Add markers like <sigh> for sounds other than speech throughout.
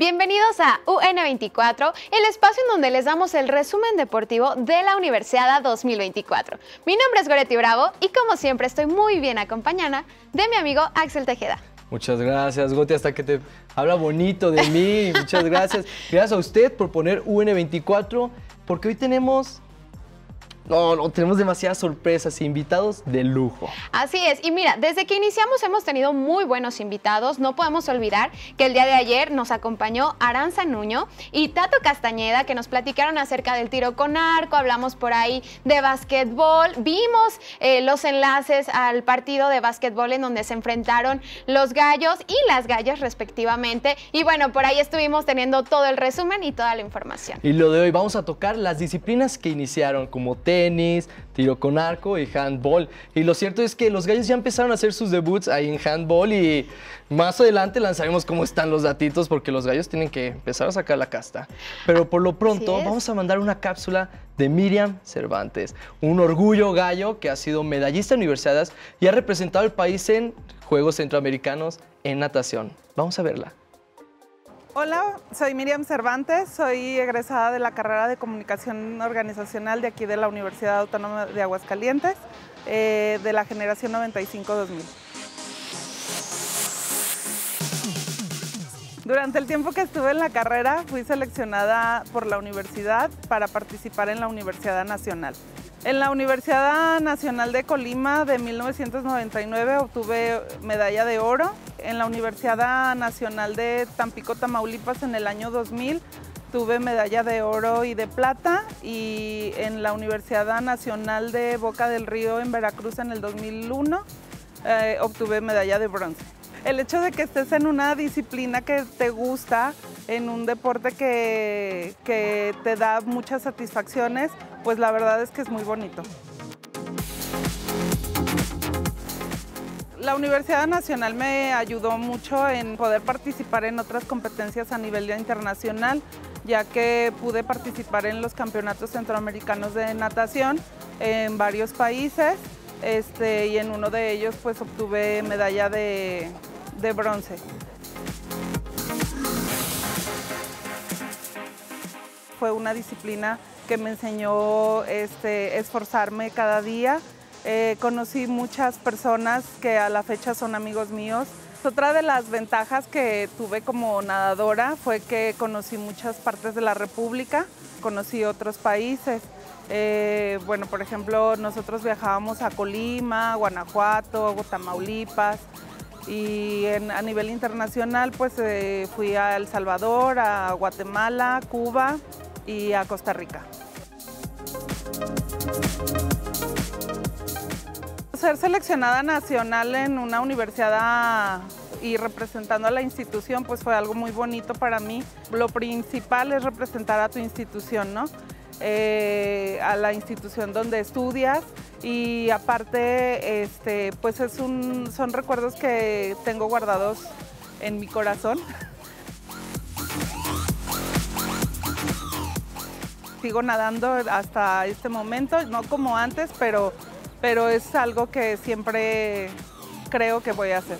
Bienvenidos a UN24, el espacio en donde les damos el resumen deportivo de la Universidad 2024. Mi nombre es Goretti Bravo y como siempre estoy muy bien acompañada de mi amigo Axel Tejeda. Muchas gracias, Goti, hasta que te habla bonito de mí. Muchas gracias. <laughs> Gracias a usted por poner UN24, porque hoy tenemos no, no, tenemos demasiadas sorpresas, e invitados de lujo. Así es, y mira, desde que iniciamos hemos tenido muy buenos invitados, no podemos olvidar que el día de ayer nos acompañó Aranza Nuño y Tato Castañeda, que nos platicaron acerca del tiro con arco, hablamos por ahí de básquetbol, vimos eh, los enlaces al partido de básquetbol en donde se enfrentaron los gallos y las gallas respectivamente, y bueno, por ahí estuvimos teniendo todo el resumen y toda la información. Y lo de hoy, vamos a tocar las disciplinas que iniciaron como tema tenis, tiro con arco y handball. Y lo cierto es que los gallos ya empezaron a hacer sus debuts ahí en handball y más adelante lanzaremos cómo están los datitos porque los gallos tienen que empezar a sacar la casta. Pero por lo pronto vamos a mandar una cápsula de Miriam Cervantes, un orgullo gallo que ha sido medallista en universidades y ha representado al país en Juegos Centroamericanos en natación. Vamos a verla. Hola, soy Miriam Cervantes, soy egresada de la carrera de Comunicación Organizacional de aquí de la Universidad Autónoma de Aguascalientes, eh, de la generación 95-2000. Durante el tiempo que estuve en la carrera, fui seleccionada por la universidad para participar en la Universidad Nacional. En la Universidad Nacional de Colima de 1999 obtuve medalla de oro. En la Universidad Nacional de Tampico, Tamaulipas en el año 2000 tuve medalla de oro y de plata. Y en la Universidad Nacional de Boca del Río en Veracruz en el 2001 eh, obtuve medalla de bronce el hecho de que estés en una disciplina que te gusta, en un deporte que, te da muchas satisfacciones, pues la verdad es que es muy bonito. La Universidad Nacional me ayudó mucho en poder participar en otras competencias a nivel internacional, ya que pude participar en los campeonatos centroamericanos de natación en varios países este, y en uno de ellos pues obtuve medalla de, de bronce. Fue una disciplina que me enseñó este, esforzarme cada día. Eh, conocí muchas personas que a la fecha son amigos míos. Otra de las ventajas que tuve como nadadora fue que conocí muchas partes de la República, conocí otros países. Eh, bueno, por ejemplo, nosotros viajábamos a Colima, Guanajuato, Tamaulipas, y a nivel internacional pues eh, fui a El Salvador, a Guatemala, Cuba y a Costa Rica. Ser seleccionada nacional en una universidad y representando a la institución pues fue algo muy bonito para mí. Lo principal es representar a tu institución, ¿no? Eh, a la institución donde estudias y aparte este, pues es un, son recuerdos que tengo guardados en mi corazón. Sigo nadando hasta este momento, no como antes, pero, pero es algo que siempre creo que voy a hacer.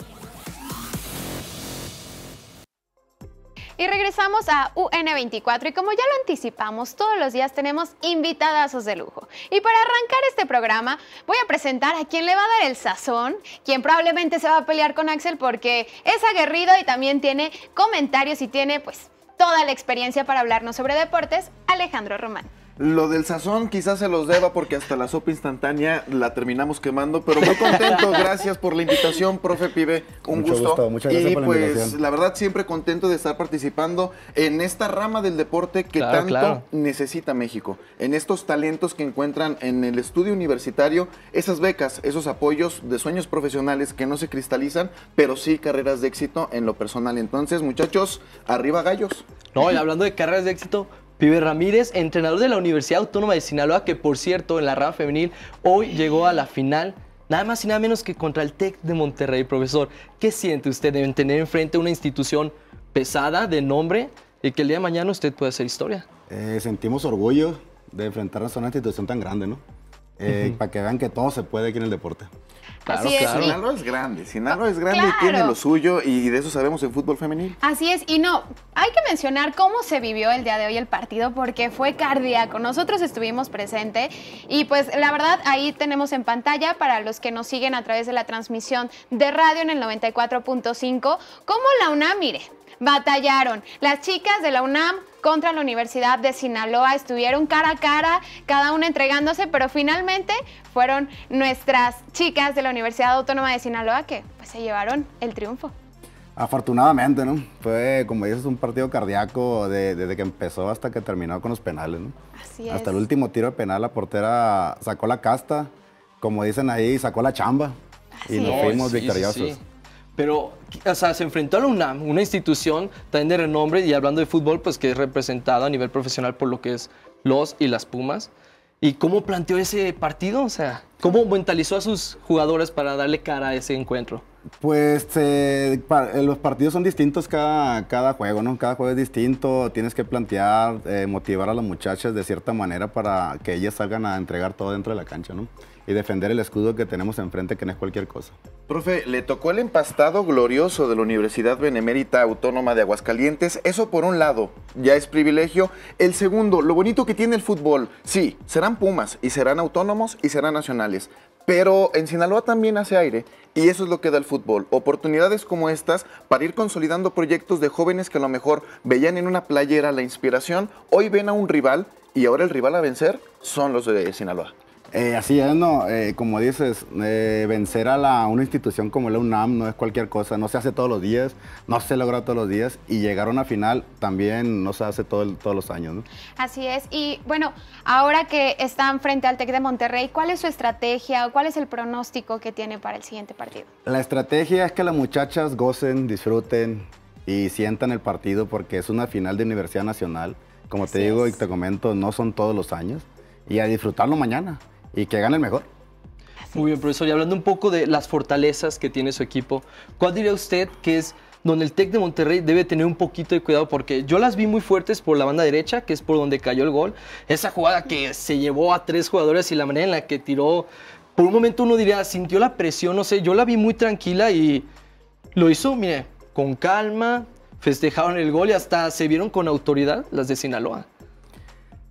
Y regresamos a UN24 y como ya lo anticipamos, todos los días tenemos invitadazos de lujo. Y para arrancar este programa, voy a presentar a quien le va a dar el sazón, quien probablemente se va a pelear con Axel porque es aguerrido y también tiene comentarios y tiene pues toda la experiencia para hablarnos sobre deportes, Alejandro Román. Lo del sazón quizás se los deba porque hasta la sopa instantánea la terminamos quemando, pero muy contento, <laughs> gracias por la invitación, profe Pibe, un gusto. y la pues la verdad siempre contento de estar participando en esta rama del deporte que tanto necesita México, en estos talentos que encuentran en el estudio universitario, esas becas, esos apoyos de sueños profesionales que no se cristalizan, pero sí carreras de éxito en lo personal. Entonces, muchachos, arriba gallos. No, y hablando de carreras de éxito, Pibe Ramírez, entrenador de la Universidad Autónoma de Sinaloa, que por cierto en la rama femenil hoy llegó a la final, nada más y nada menos que contra el TEC de Monterrey. Profesor, ¿qué siente usted de tener enfrente una institución pesada de nombre y que el día de mañana usted pueda hacer historia? Eh, sentimos orgullo de enfrentarnos a una institución tan grande, ¿no? Eh, para que vean que todo se puede aquí en el deporte. Claro, claro. Es, es grande, Sinaloa es grande y tiene lo suyo y de eso sabemos en fútbol femenil. Así es, y no, hay que mencionar cómo se vivió el día de hoy el partido porque fue cardíaco. Nosotros estuvimos presente y pues la verdad ahí tenemos en pantalla para los que nos siguen a través de la transmisión de radio en el 94.5 como la UNAM, mire, batallaron. Las chicas de la UNAM contra la Universidad de Sinaloa. Estuvieron cara a cara, cada una entregándose, pero finalmente fueron nuestras chicas de la Universidad Autónoma de Sinaloa que pues, se llevaron el triunfo. Afortunadamente, ¿no? Fue, como dices, un partido cardíaco desde que empezó hasta que terminó con los penales, ¿no? Hasta el último tiro de penal, la portera sacó la casta, como dicen ahí, sacó la chamba. y nos fuimos victoriosos pero o sea, se enfrentó a la UNAM, una institución también de renombre y hablando de fútbol, pues que es representado a nivel profesional por lo que es los y las Pumas. ¿Y cómo planteó ese partido? O sea, ¿cómo mentalizó a sus jugadores para darle cara a ese encuentro? Pues eh, eh, los partidos son distintos cada, cada juego, ¿no? Cada juego es distinto, tienes que plantear, eh, motivar a las muchachas de cierta manera para que ellas salgan a entregar todo dentro de la cancha, ¿no? y defender el escudo que tenemos enfrente, que no es cualquier cosa. Profe, le tocó el empastado glorioso de la Universidad Benemérita Autónoma de Aguascalientes. Eso por un lado, ya es privilegio. El segundo, lo bonito que tiene el fútbol. Sí, serán Pumas y serán autónomos y serán nacionales. Pero en Sinaloa también hace aire y eso es lo que da el fútbol. Oportunidades como estas para ir consolidando proyectos de jóvenes que a lo mejor veían en una playera la inspiración, hoy ven a un rival y ahora el rival a vencer son los de Sinaloa. Eh, así es, ¿no? Eh, como dices, eh, vencer a la, una institución como la UNAM no es cualquier cosa, no se hace todos los días, no se logra todos los días y llegar a una final también no se hace todo todos los años, Así es, y bueno, ahora que están frente al TEC de Monterrey, ¿cuál es su estrategia o cuál es el pronóstico que tiene para el siguiente partido? La estrategia es que las muchachas gocen, disfruten y sientan el partido porque es una final de Universidad Nacional, como te digo y te comento, no son todos los años, y a disfrutarlo mañana y que gane el mejor. Muy bien, profesor. Y hablando un poco de las fortalezas que tiene su equipo, ¿cuál diría usted que es donde el Tec de Monterrey debe tener un poquito de cuidado? Porque yo las vi muy fuertes por la banda derecha, que es por donde cayó el gol. Esa jugada que se llevó a tres jugadores y la manera en la que tiró, por un momento uno diría, sintió la presión, no sé, yo la vi muy tranquila y lo hizo, mire, con calma, festejaron el gol y hasta se vieron con autoridad las de Sinaloa.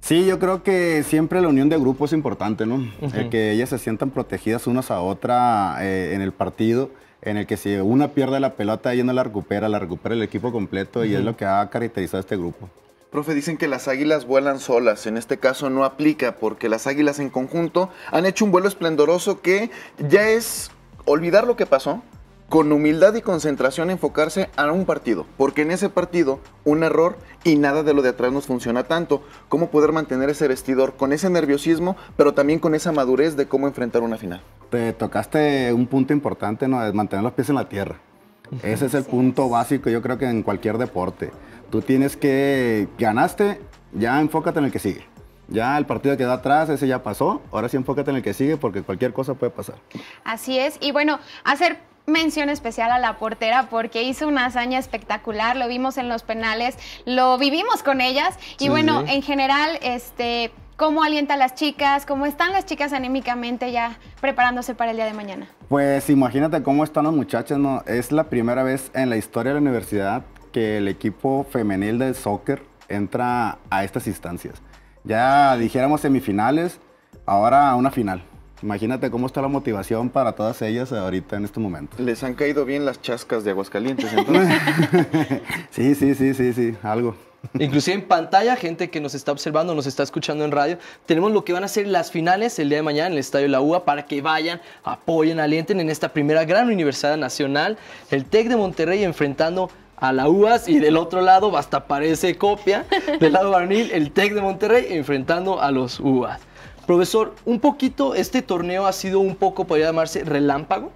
Sí, yo creo que siempre la unión de grupo es importante, ¿no? Eh, que ellas se sientan protegidas unas a otra eh, en el partido, en el que si una pierde la pelota, ella no la recupera, la recupera el equipo completo y es lo que ha caracterizado este grupo. Profe, dicen que las águilas vuelan solas. En este caso no aplica porque las águilas en conjunto han hecho un vuelo esplendoroso que ya es olvidar lo que pasó, con humildad y concentración enfocarse a un partido, porque en ese partido un error y nada de lo de atrás nos funciona tanto. ¿Cómo poder mantener ese vestidor con ese nerviosismo, pero también con esa madurez de cómo enfrentar una final? Te tocaste un punto importante, ¿no? Es mantener los pies en la tierra. Ese es el punto básico, yo creo que en cualquier deporte. Tú tienes que, ganaste, ya enfócate en el que sigue. Ya el partido que da atrás, ese ya pasó. Ahora sí enfócate en el que sigue porque cualquier cosa puede pasar. Así es. Y bueno, hacer mención especial a la portera porque hizo una hazaña espectacular, lo vimos en los penales, lo vivimos con ellas y bueno, en general, este, ¿cómo alienta las chicas? ¿Cómo están las chicas anímicamente ya preparándose para el día de mañana? Pues imagínate cómo están los muchachos. ¿no? Es la primera vez en la historia de la universidad que el equipo femenil de soccer entra a estas instancias. Ya dijéramos semifinales, ahora una final. Imagínate cómo está la motivación para todas ellas ahorita en este momento. Les han caído bien las chascas de Aguascalientes, <laughs> sí, sí, sí, sí, sí, algo. Inclusive en pantalla, gente que nos está observando, nos está escuchando en radio, tenemos lo que van a ser las finales el día de mañana en el Estadio La UA para que vayan, apoyen, alienten en esta primera gran universidad nacional, el TEC de Monterrey enfrentando a la UAS y del otro lado, hasta parece copia, del lado Barnil, el TEC de Monterrey enfrentando a los UAS. Profesor, un poquito, este torneo ha sido un poco, podría llamarse, relámpago,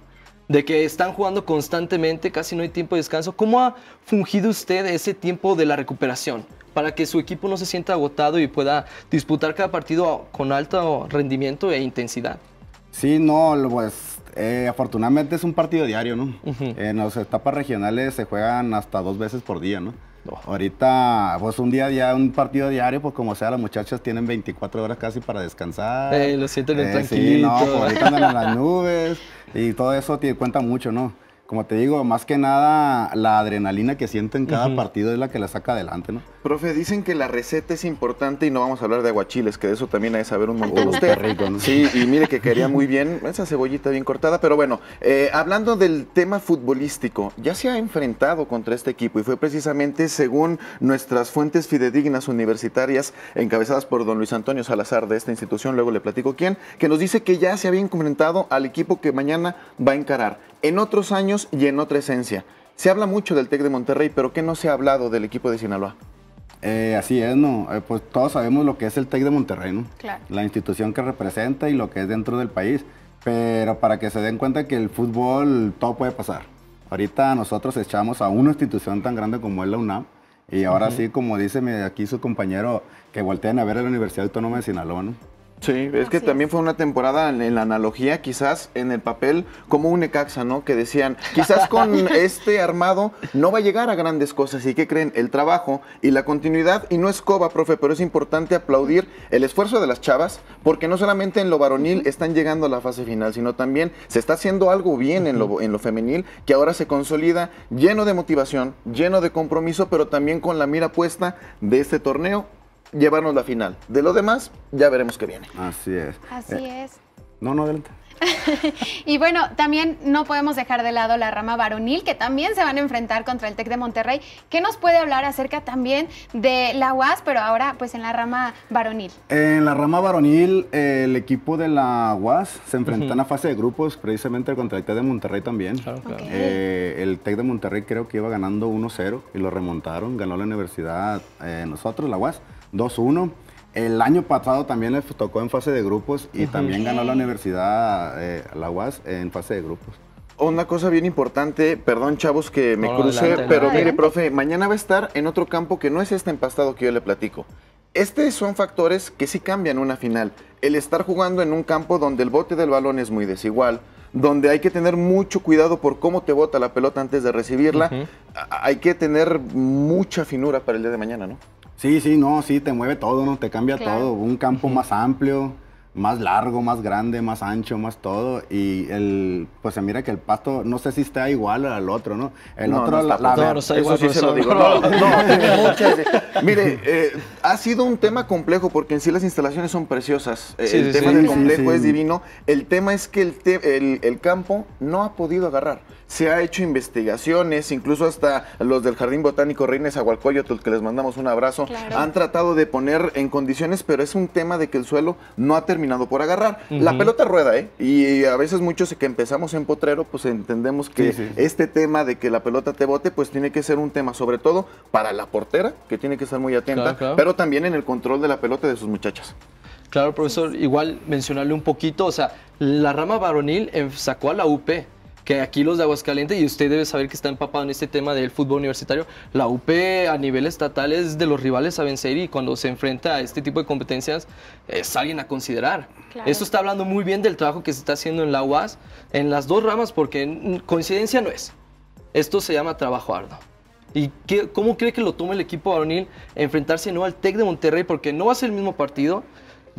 de que están jugando constantemente, casi no hay tiempo de descanso. ¿Cómo ha fungido usted ese tiempo de la recuperación para que su equipo no se sienta agotado y pueda disputar cada partido con alto rendimiento e intensidad? Sí, no, pues eh, afortunadamente es un partido diario, ¿no? En las etapas regionales se juegan hasta dos veces por día, ¿no? Ahorita, pues un día ya, un partido diario, pues como sea, las muchachas tienen 24 horas casi para descansar. Eh, lo sienten eh, tranquilo. Sí, no, pues, ahorita andan en las <laughs> nubes y todo eso cuenta mucho, ¿no? como te digo, más que nada la adrenalina que siente en cada partido es la que la saca adelante, ¿no? Profe, dicen que la receta es importante y no vamos a hablar de aguachiles, que de eso también hay que saber un montón. Sí, y mire que quería muy bien esa cebollita bien cortada, pero bueno, eh, hablando del tema futbolístico, ya se ha enfrentado contra este equipo y fue precisamente según nuestras fuentes fidedignas universitarias encabezadas por don Luis Antonio Salazar de esta institución, luego le platico quién, que nos dice que ya se había enfrentado al equipo que mañana va a encarar. En otros años y en otra esencia. Se habla mucho del TEC de Monterrey, pero ¿qué no se ha hablado del equipo de Sinaloa? Eh, así es, ¿no? Eh, pues todos sabemos lo que es el TEC de Monterrey, ¿no? La institución que representa y lo que es dentro del país. Pero para que se den cuenta que el fútbol todo puede pasar. Ahorita nosotros echamos a una institución tan grande como es la UNAM. Y ahora sí, como dice aquí su compañero, que volteen a ver a la Universidad Autónoma de Sinaloa, Sí, es que también fue una temporada en, la analogía, quizás en el papel, como un Necaxa, ¿no? Que decían, quizás con <laughs> este armado no va a llegar a grandes cosas. ¿Y que creen? El trabajo y la continuidad, y no es coba, profe, pero es importante aplaudir el esfuerzo de las chavas, porque no solamente en lo varonil están llegando a la fase final, sino también se está haciendo algo bien en lo, en lo femenil, que ahora se consolida lleno de motivación, lleno de compromiso, pero también con la mira puesta de este torneo llevarnos la final. De lo demás, ya veremos qué viene. Así es. Así eh, es. No, no, adelante. <laughs> y bueno, también no podemos dejar de lado la rama varonil, que también se van a enfrentar contra el TEC de Monterrey. ¿Qué nos puede hablar acerca también de la UAS, pero ahora pues en la rama varonil? En la rama varonil, eh, el equipo de la UAS se enfrenta en la fase de grupos precisamente contra el TEC de Monterrey también. Eh, el TEC de Monterrey creo que iba ganando 1-0 y lo remontaron, ganó la universidad nosotros, la UAS. 2-1. El año pasado también les tocó en fase de grupos y también ganó la universidad, eh, la UAS, en fase de grupos. Una cosa bien importante, perdón chavos que me crucé, pero mire, profe, mañana va a estar en otro campo que no es este empastado que yo le platico. Estos son factores que sí cambian una final. El estar jugando en un campo donde el bote del balón es muy desigual, donde hay que tener mucho cuidado por cómo te bota la pelota antes de recibirla, hay que tener mucha finura para el día de mañana, ¿no? Sí, sí, no, sí, te mueve todo, ¿no? Te cambia todo. Un campo más amplio, más largo, más grande, más ancho, más todo. Y el, pues se mira que el pasto, no sé si está igual al otro, ¿no? El otro, la, no, está igual, se lo digo. No, mire, eh, ha sido un tema complejo porque en sí las instalaciones son preciosas. Eh, el tema del complejo es divino. El tema es que el, el campo no ha podido agarrar se ha hecho investigaciones, incluso hasta los del Jardín Botánico Reines Agualcoyotl, que les mandamos un abrazo, han tratado de poner en condiciones, pero es un tema de que el suelo no ha terminado por agarrar. La pelota rueda, ¿eh? Y a veces muchos que empezamos en potrero, pues entendemos que este tema de que la pelota te bote, pues tiene que ser un tema, sobre todo para la portera, que tiene que estar muy atenta, pero también en el control de la pelota de sus muchachas. Claro, profesor, igual mencionarle un poquito, o sea, la rama varonil eh, sacó a la UP, que aquí los de Aguascalientes, y usted debe saber que está empapado en este tema del fútbol universitario, la UP a nivel estatal es de los rivales a vencer y cuando se enfrenta a este tipo de competencias es eh, alguien a considerar. Esto está hablando muy bien del trabajo que se está haciendo en la UAS, en las dos ramas, porque coincidencia no es. Esto se llama trabajo arduo. ¿Y cómo cree que lo toma el equipo varonil enfrentarse no al TEC de Monterrey? Porque no va a ser el mismo partido.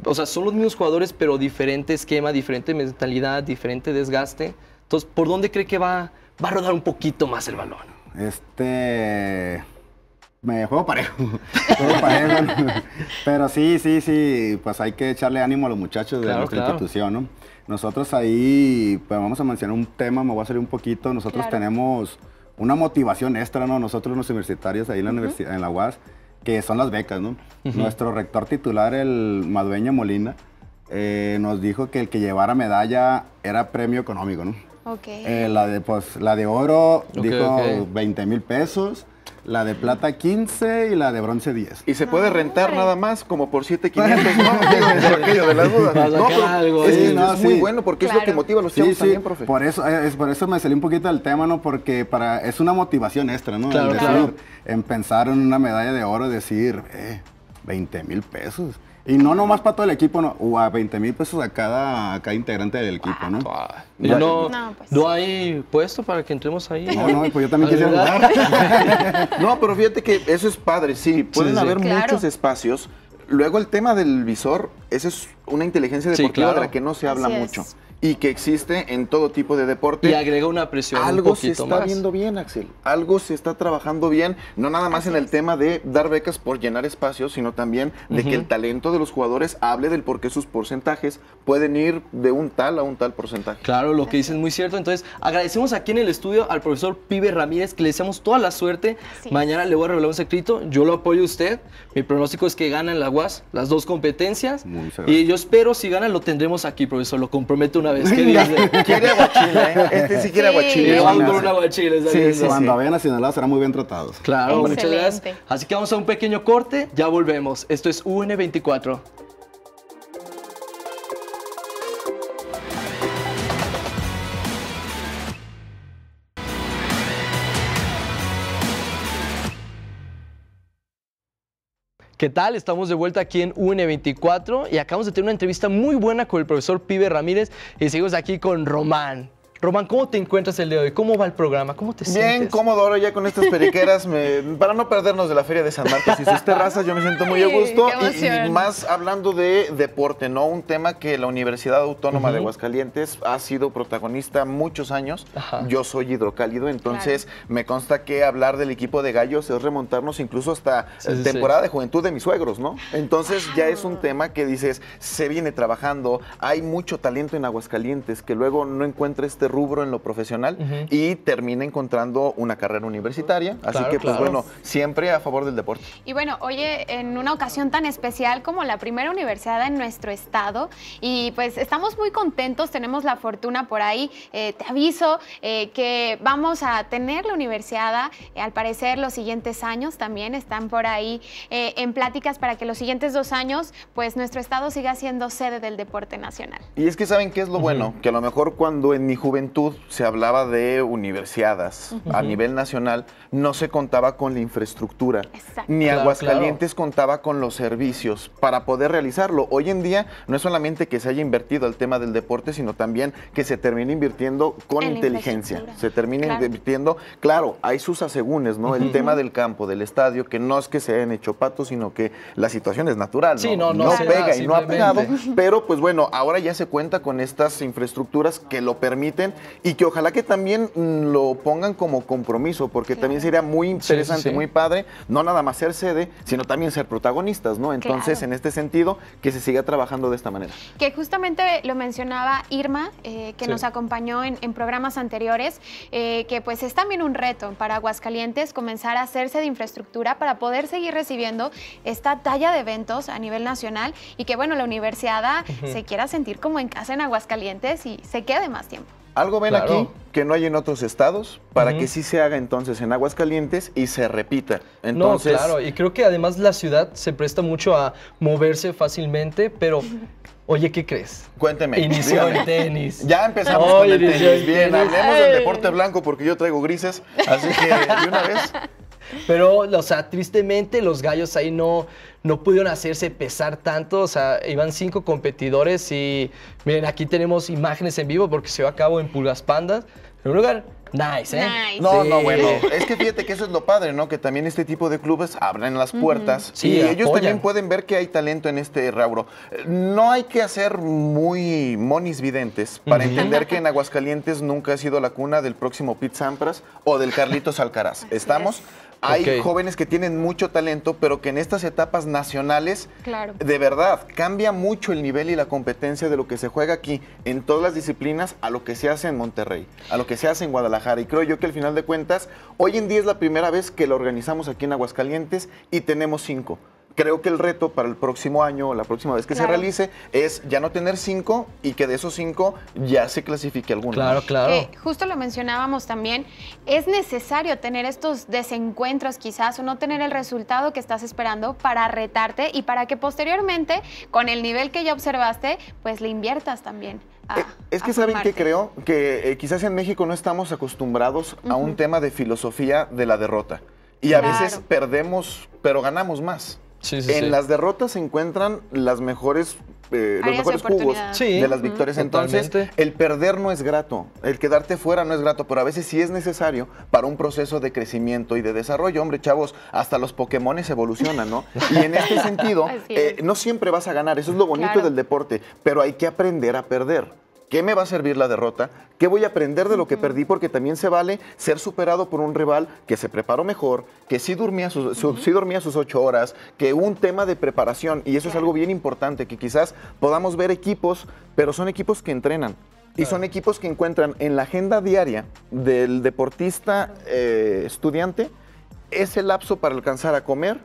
O sea, son los mismos jugadores, pero diferente esquema, diferente mentalidad, diferente desgaste. Entonces, ¿por dónde cree que va, va a rodar un poquito más el balón? Este. Me juego parejo. <laughs> Pero sí, sí, sí, pues hay que echarle ánimo a los muchachos de nuestra institución, ¿no? Nosotros ahí, pues vamos a mencionar un tema, me voy a salir un poquito. Nosotros tenemos una motivación extra, ¿no? Nosotros los universitarios ahí en la, universidad, en la UAS, que son las becas, ¿no? Nuestro rector titular, el Madueña Molina, eh, nos dijo que el que llevara medalla era premio económico, ¿no? Okay. Eh, la, de, pues, la de oro dijo 20 mil pesos. La de plata 15 y la de bronce 10. Y se puede ah, rentar nada más como por 7500, ¿no? <laughs> de las No, algo, es, no, sí. muy bueno porque es lo que motiva a los también, profe. Por eso, eh, es, por eso me salió un poquito del tema, ¿no? Porque para, es una motivación extra, ¿no? en pensar en una medalla de oro, decir, eh, 20 mil pesos. Y no nomás para todo el equipo, o a 20 mil pesos a cada, cada integrante del equipo, ¿no? Ah, ah, pues. No, hay puesto para que entremos ahí. No, no, pues yo también <laughs> quisiera jugar. <laughs> no, pero fíjate que eso es padre, sí. Pueden haber muchos espacios. Luego el tema del visor, esa es una inteligencia deportiva de la que no se habla mucho que existe en todo tipo de deporte. Y agrega una presión. Algo se está viendo bien, Axel. Algo se está trabajando bien, no nada más en el tema de dar becas por llenar espacios, sino también de que el talento de los jugadores hable del por qué sus porcentajes pueden ir de un tal a un tal porcentaje. Claro, lo que dicen es muy cierto. Entonces, agradecemos aquí en el estudio al profesor Pibe Ramírez, que le deseamos toda la suerte. Mañana le voy a revelar un secreto. Yo lo apoyo a usted. Mi pronóstico es que gana en la UAS las dos competencias. Y yo espero, si gana, lo tendremos aquí, profesor. Lo comprometo una sabes qué <laughs> Quiere aguachile, ¿eh? Este sí quiere aguachile. Le van con un aguachile. Sí, sí, sí, Cuando vayan a Sinaloa serán muy bien tratados. Claro, muchas gracias. Así que vamos a un pequeño corte, ya volvemos. Esto es UN24. ¿Qué tal? Estamos de vuelta aquí en UN24 y acabamos de tener una entrevista muy buena con el profesor Pibe Ramírez y seguimos aquí con Román. Román, ¿cómo te encuentras el día de hoy? ¿Cómo va el programa? ¿Cómo te sientes? Bien cómodo ahora ya con estas periqueras. para no perdernos de la Feria de San Marcos y sus terrazas, yo me siento muy a gusto. Y, más hablando de deporte, ¿no? Un tema que la Universidad Autónoma de Aguascalientes ha sido protagonista muchos años. Yo soy hidrocálido, entonces me consta que hablar del equipo de gallos es remontarnos incluso hasta eh, temporada de juventud de mis suegros, ¿no? Entonces ya es un ah. tema que dices, se viene trabajando, hay mucho talento en Aguascalientes que luego no encuentra este rubro en lo profesional y termina encontrando una carrera universitaria. Así que, pues bueno, siempre a favor del deporte. Y bueno, oye, en una ocasión tan especial como la primera universidad en nuestro estado, y pues estamos muy contentos, tenemos la fortuna por ahí. Eh, te aviso eh, que vamos a tener la universidad, eh, al parecer, los siguientes años también están por ahí en pláticas para que los siguientes dos años, pues nuestro estado siga siendo sede del deporte nacional. Y es que saben qué es lo bueno, que a lo mejor cuando en mi juventud se hablaba de universidades a nivel nacional, no se contaba con la infraestructura, ni Aguascalientes contaba con los servicios para poder realizarlo. Hoy en día no es solamente que se haya invertido al tema del deporte, sino también que se termine invirtiendo con inteligencia, se termine invirtiendo, claro, hay sus asegúnes, ¿no? El tema del campo, del estadio, que no es que se hayan hecho patos, sino que la situación es natural, ¿no? pega y no ha pegado, pero pues bueno, ahora ya se cuenta con estas infraestructuras que lo permiten y que ojalá que también mm, lo pongan como compromiso, porque también sería muy interesante, muy padre, no nada más ser sede, sino también ser protagonistas, ¿no? Entonces, en este sentido, que se siga trabajando de esta manera. Que justamente lo mencionaba Irma, eh, que nos acompañó en, programas anteriores, eh, que pues es también un reto para Aguascalientes comenzar a hacerse de infraestructura para poder seguir recibiendo esta talla de eventos a nivel nacional y que bueno, la universidad se quiera sentir como en casa en Aguascalientes y se quede más tiempo. Algo ven aquí que no hay en otros estados para que sí se haga entonces en Aguascalientes y se repita. Entonces... claro, y creo que además la ciudad se presta mucho a moverse fácilmente, pero Oye, ¿qué crees? Cuénteme. Inició el tenis. Ya empezamos con el tenis. Bien, hablemos del deporte blanco porque yo traigo grises, así que de una vez <laughs> Pero, o sea, tristemente los gallos ahí no, no pudieron hacerse pesar tanto. O sea, iban cinco competidores y miren, aquí tenemos imágenes en vivo porque se va a cabo en Pulgas Pandas. En un lugar nice, ¿eh? No, no, bueno. Es que fíjate que eso es lo padre, ¿no? Que también este tipo de clubes abren las puertas y ellos también pueden ver que hay talento en este Rauro. No hay que hacer muy monis videntes para entender que en Aguascalientes nunca ha sido la cuna del próximo Pete Sampras o del Carlitos Alcaraz. ¿Estamos? Hay jóvenes que tienen mucho talento, pero que en estas etapas nacionales, claro. de verdad, cambia mucho el nivel y la competencia de lo que se juega aquí en todas las disciplinas a lo que se hace en Monterrey, a lo que se hace en Guadalajara. Y creo yo que al final de cuentas, hoy en día es la primera vez que lo organizamos aquí en Aguascalientes y tenemos cinco creo que el reto para el próximo año, la próxima vez que se realice, es ya no tener cinco y que de esos cinco ya se clasifique alguno. Claro, claro. Eh, justo lo mencionábamos también, es necesario tener estos desencuentros quizás o no tener el resultado que estás esperando para retarte y para que posteriormente, con el nivel que ya observaste, pues le inviertas también. Eh, es que saben que creo que eh, quizás en México no estamos acostumbrados a un tema de filosofía de la derrota. Y a veces perdemos, pero ganamos más en las derrotas se encuentran las mejores, eh, los mejores jugos de las victorias. Mm, Entonces, el perder no es grato, el quedarte fuera no es grato, pero a veces sí es necesario para un proceso de crecimiento y de desarrollo. Hombre, chavos, hasta los Pokémon evolucionan, ¿no? Y en este <laughs> sentido, eh, no siempre vas a ganar, eso es lo bonito del deporte, pero hay que aprender a perder. ¿Qué me va a servir la derrota? ¿Qué voy a aprender de lo que perdí? Porque también se vale ser superado por un rival que se preparó mejor, que sí dormía sus, sus ocho horas, que un tema de preparación. Y eso es algo bien importante, que quizás podamos ver equipos, pero son equipos que entrenan. Y son equipos que encuentran en la agenda diaria del deportista eh, estudiante ese lapso para alcanzar a comer,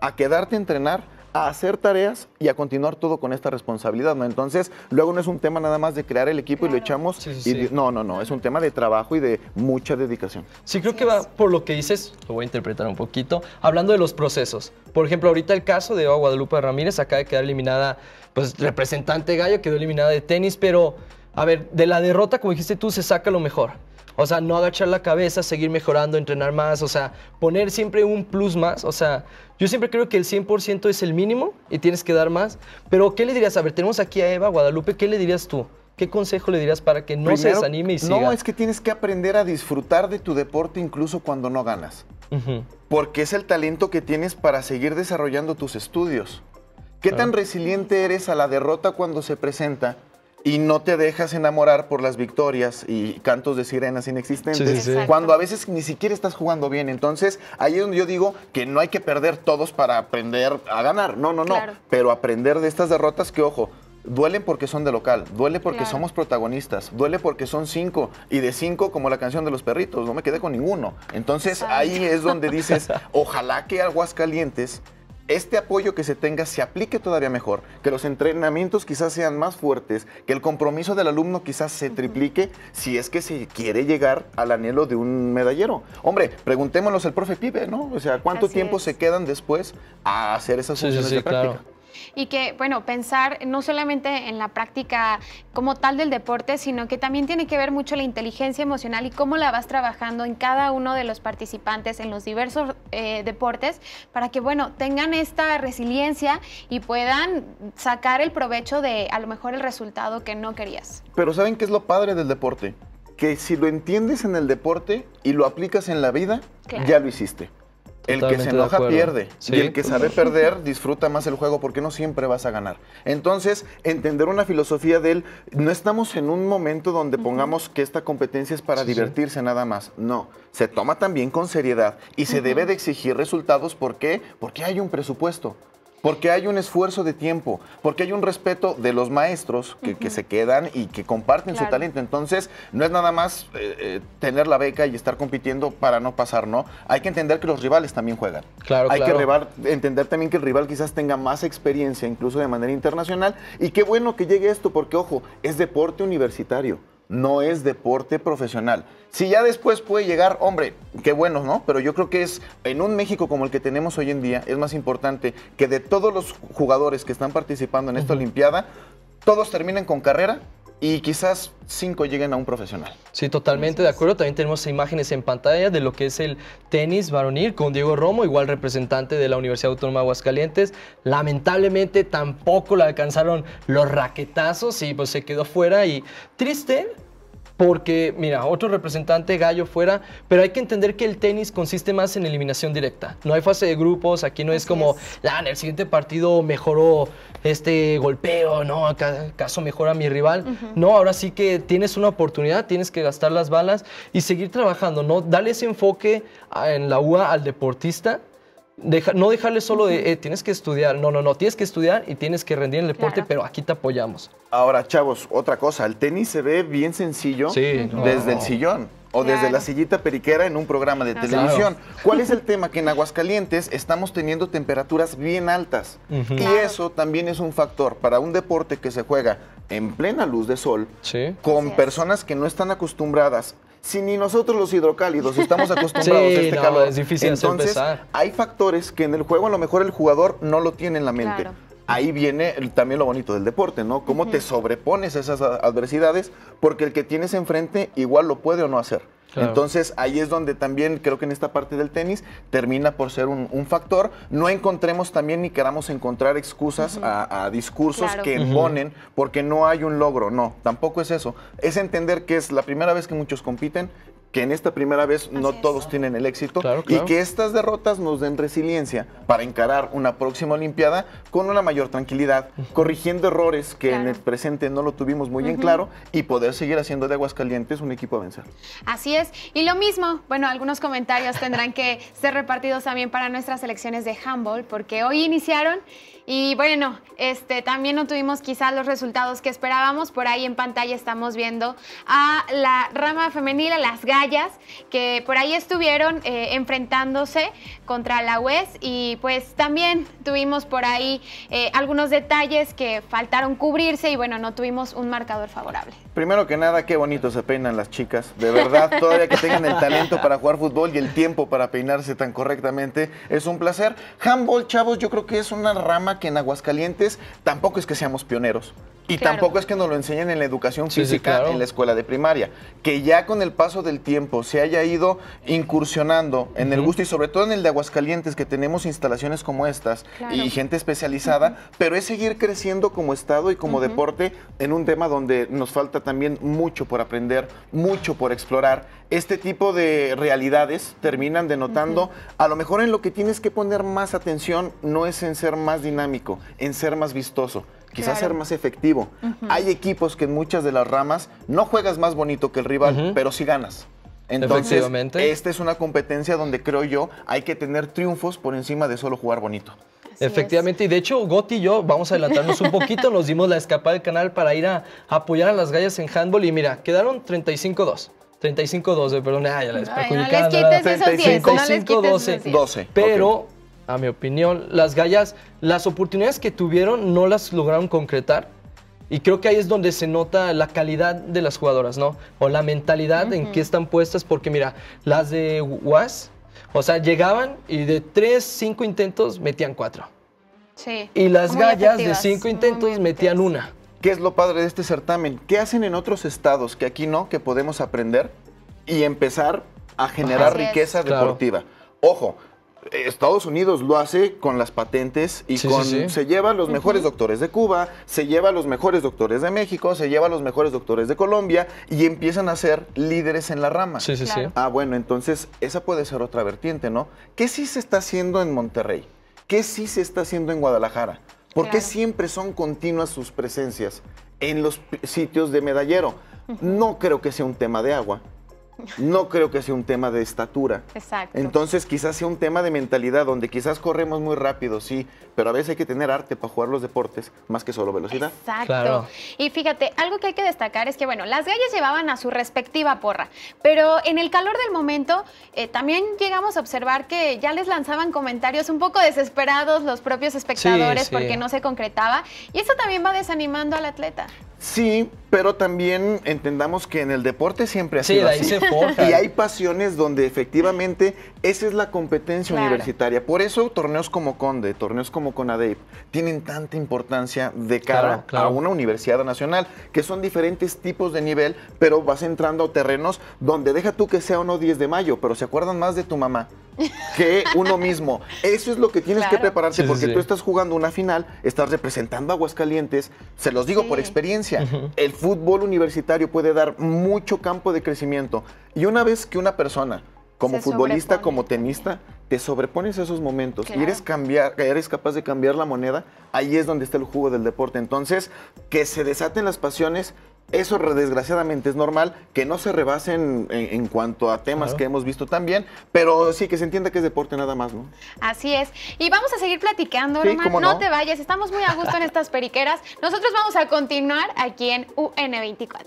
a quedarte a entrenar a hacer tareas y a continuar todo con esta responsabilidad, ¿no? Entonces, luego no es un tema nada más de crear el equipo y lo echamos. y No, no, no, es un tema de trabajo y de mucha dedicación. Sí, creo que va por lo que dices, lo voy a interpretar un poquito, hablando de los procesos. Por ejemplo, ahorita el caso de Guadalupe Ramírez acaba de quedar eliminada, pues representante gallo quedó eliminada de tenis, pero a ver, de la derrota, como dijiste tú, se saca lo mejor. O sea, no agachar la cabeza, seguir mejorando, entrenar más, o sea, poner siempre un plus más. O sea, yo siempre creo que el 100% es el mínimo y tienes que dar más. Pero, ¿qué le dirías? A ver, tenemos aquí a Eva Guadalupe, ¿qué le dirías tú? ¿Qué consejo le dirías para que no se desanime y siga? No, es que tienes que aprender a disfrutar de tu deporte incluso cuando no ganas. Porque es el talento que tienes para seguir desarrollando tus estudios. ¿Qué tan resiliente eres a la derrota cuando se presenta? y no te dejas enamorar por las victorias y cantos de sirenas inexistentes, cuando a veces ni siquiera estás jugando bien. Entonces, ahí es donde yo digo que no hay que perder todos para aprender a ganar. No, no, no. Pero aprender de estas derrotas que, ojo, duelen porque son de local, duele porque somos protagonistas, duele porque son cinco y de cinco como la canción de los perritos, no me quedé con ninguno. Entonces, ahí es donde dices, <laughs> ojalá que Aguascalientes este apoyo que se tenga se aplique todavía mejor, que los entrenamientos quizás sean más fuertes, que el compromiso del alumno quizás se triplique si es que se quiere llegar al anhelo de un medallero. Hombre, preguntémonos al profe Pipe, ¿no? O sea, ¿cuánto tiempo se quedan después a hacer esas funciones de práctica? Claro y que, bueno, pensar no solamente en la práctica como tal del deporte, sino que también tiene que ver mucho la inteligencia emocional y cómo la vas trabajando en cada uno de los participantes en los diversos eh, deportes para que, bueno, tengan esta resiliencia y puedan sacar el provecho de a lo mejor el resultado que no querías. Pero ¿saben qué es lo padre del deporte? Que si lo entiendes en el deporte y lo aplicas en la vida, ya lo hiciste el que se enoja pierde. Y el que sabe perder disfruta más el juego porque no siempre vas a ganar. Entonces, entender una filosofía del no estamos en un momento donde pongamos que esta competencia es para divertirse nada más. No, se toma también con seriedad y se debe de exigir resultados. ¿Por qué? Porque hay un presupuesto porque hay un esfuerzo de tiempo, porque hay un respeto de los maestros que, se quedan y que comparten su talento. Entonces, no es nada más eh, eh, tener la beca y estar compitiendo para no pasar, ¿no? Hay que entender que los rivales también juegan. Claro, hay que entender también que el rival quizás tenga más experiencia, incluso de manera internacional. Y qué bueno que llegue esto, porque ojo, es deporte universitario no es deporte profesional. Si ya después puede llegar, hombre, qué bueno, ¿no? Pero yo creo que es, en un México como el que tenemos hoy en día, es más importante que de todos los jugadores que están participando en esta Olimpiada, todos terminen con carrera y quizás cinco lleguen a un profesional. Sí, totalmente de acuerdo. También tenemos imágenes en pantalla de lo que es el tenis varonil con Diego Romo, igual representante de la Universidad Autónoma de Aguascalientes. Lamentablemente tampoco le alcanzaron los raquetazos y pues se quedó fuera y triste, porque, mira, otro representante gallo fuera, pero hay que entender que el tenis consiste más en eliminación directa. No hay fase de grupos, aquí no es como, la, ah, en el siguiente partido mejoró este golpeo, no, acaso mejora mi rival. No, ahora sí que tienes una oportunidad, tienes que gastar las balas y seguir trabajando, ¿no? Dale ese enfoque en la UA al deportista no dejarle solo de, eh, tienes que estudiar, no, no, no, tienes que estudiar y tienes que rendir en el deporte, pero aquí te apoyamos. Ahora, chavos, otra cosa, el tenis se ve bien sencillo desde el sillón o desde la sillita periquera en un programa de televisión. ¿Cuál es el tema? Que en Aguascalientes estamos teniendo temperaturas bien altas y eso también es un factor para un deporte que se juega en plena luz de sol, con personas que no están acostumbradas si ni nosotros los hidrocálidos estamos <laughs> acostumbrados a este calor. difícil Entonces, hay factores que en el juego a lo mejor el jugador no lo tiene en la mente. Ahí viene también lo bonito del deporte, ¿no? Cómo te sobrepones a esas adversidades, porque el que tienes enfrente igual lo puede o no hacer. Entonces ahí es donde también creo que en esta parte del tenis termina por ser un, factor. No encontremos también ni queramos encontrar excusas a, discursos que imponen porque no hay un logro. No, tampoco es eso. Es entender que es la primera vez que muchos compiten, que en esta primera vez no todos tienen el éxito y que estas derrotas nos den resiliencia para encarar una próxima Olimpiada con una mayor tranquilidad, corrigiendo errores que en el presente no lo tuvimos muy en claro y poder seguir haciendo de Aguascalientes un equipo a vencer. Así es. Y lo mismo, bueno, algunos comentarios tendrán que ser repartidos también para nuestras selecciones de handball porque hoy iniciaron y bueno, este, también no tuvimos quizás los resultados que esperábamos. Por ahí en pantalla estamos viendo a la rama femenil, las gallas, que por ahí estuvieron eh, enfrentándose contra la UES y pues también tuvimos por ahí eh, algunos detalles que faltaron cubrirse y bueno, no tuvimos un marcador favorable. Primero que nada, qué bonito se peinan las chicas, de verdad, <laughs> todavía que tengan el talento para jugar fútbol y el tiempo para peinarse tan correctamente, es un placer. Handball, chavos, yo creo que es una rama que en Aguascalientes tampoco es que seamos pioneros. Y tampoco es que nos lo enseñen en la educación física, en la escuela de primaria, que ya con el paso del tiempo se haya ido incursionando en el gusto y sobre todo en el de Aguascalientes, que tenemos instalaciones como estas y gente especializada, pero es seguir creciendo como Estado y como deporte en un tema donde nos falta también mucho por aprender, mucho por explorar. Este tipo de realidades terminan denotando, a lo mejor en lo que tienes que poner más atención no es en ser más dinámico, en ser más vistoso quizás ser más efectivo. Hay equipos que en muchas de las ramas no juegas más bonito que el rival, pero sí ganas. Entonces, esta es una competencia donde creo yo hay que tener triunfos por encima de solo jugar bonito. Efectivamente, y de hecho, Goti y yo vamos a adelantarnos un poquito, nos dimos la escapada del canal para ir a apoyar a las gallas en handball y mira, quedaron 35-2. 35 2 perdón, la 35, 12, 12. Pero a mi opinión. Las Gallas, las oportunidades que tuvieron no las lograron concretar. Y creo que ahí es donde se nota la calidad de las jugadoras, ¿no? O la mentalidad en que están puestas, porque mira, las de UAS, o sea, llegaban y de tres, cinco intentos metían cuatro. Sí. Y las gallas de cinco intentos metían una. ¿Qué es lo padre de este certamen? ¿Qué hacen en otros estados que aquí no, que podemos aprender y empezar a generar riqueza deportiva? Ojo, Estados Unidos lo hace con las patentes y con se lleva a los mejores doctores de Cuba, se lleva los mejores doctores de México, se lleva los mejores doctores de Colombia y empiezan a ser líderes en la rama. Sí, sí, sí. Ah, bueno, entonces esa puede ser otra vertiente, ¿no? ¿Qué sí se está haciendo en Monterrey? ¿Qué sí se está haciendo en Guadalajara? ¿Por qué siempre son continuas sus presencias en los sitios de medallero? No creo que sea un tema de agua no creo que sea un tema de estatura. Exacto. Entonces quizás sea un tema de mentalidad, donde quizás corremos muy rápido, sí, pero a veces hay que tener arte para jugar los deportes, más que solo velocidad. Exacto. Y fíjate, algo que hay que destacar es que, bueno, las gallas llevaban a su respectiva porra, pero en el calor del momento eh, también llegamos a observar que ya les lanzaban comentarios un poco desesperados los propios espectadores porque no se concretaba, y eso también va desanimando al atleta. Sí, pero también entendamos que en el deporte siempre ha sido así. <laughs> Y hay pasiones donde efectivamente esa es la competencia universitaria. Por eso torneos como Conde, torneos como Conadeip tienen tanta importancia de cara a una universidad nacional, que son diferentes tipos de nivel, pero vas entrando a terrenos donde deja tú que sea uno 10 de mayo, pero se acuerdan más de tu mamá que uno mismo. Eso es lo que tienes que prepararte porque tú estás jugando una final, estás representando a Aguascalientes, se los digo por experiencia, el fútbol universitario puede dar mucho campo de crecimiento y una vez que una persona como futbolista, como tenista, te sobrepones a esos momentos y eres, cambiar, eres capaz de cambiar la moneda, ahí es donde está el jugo del deporte. Entonces, que se desaten las pasiones, eso desgraciadamente es normal, que no se rebasen en, cuanto a temas que hemos visto también, pero sí que se entienda que es deporte nada más, ¿no? Así es. Y vamos a seguir platicando, No, no te vayas, estamos muy a gusto en estas periqueras. Nosotros vamos a continuar aquí en UN24.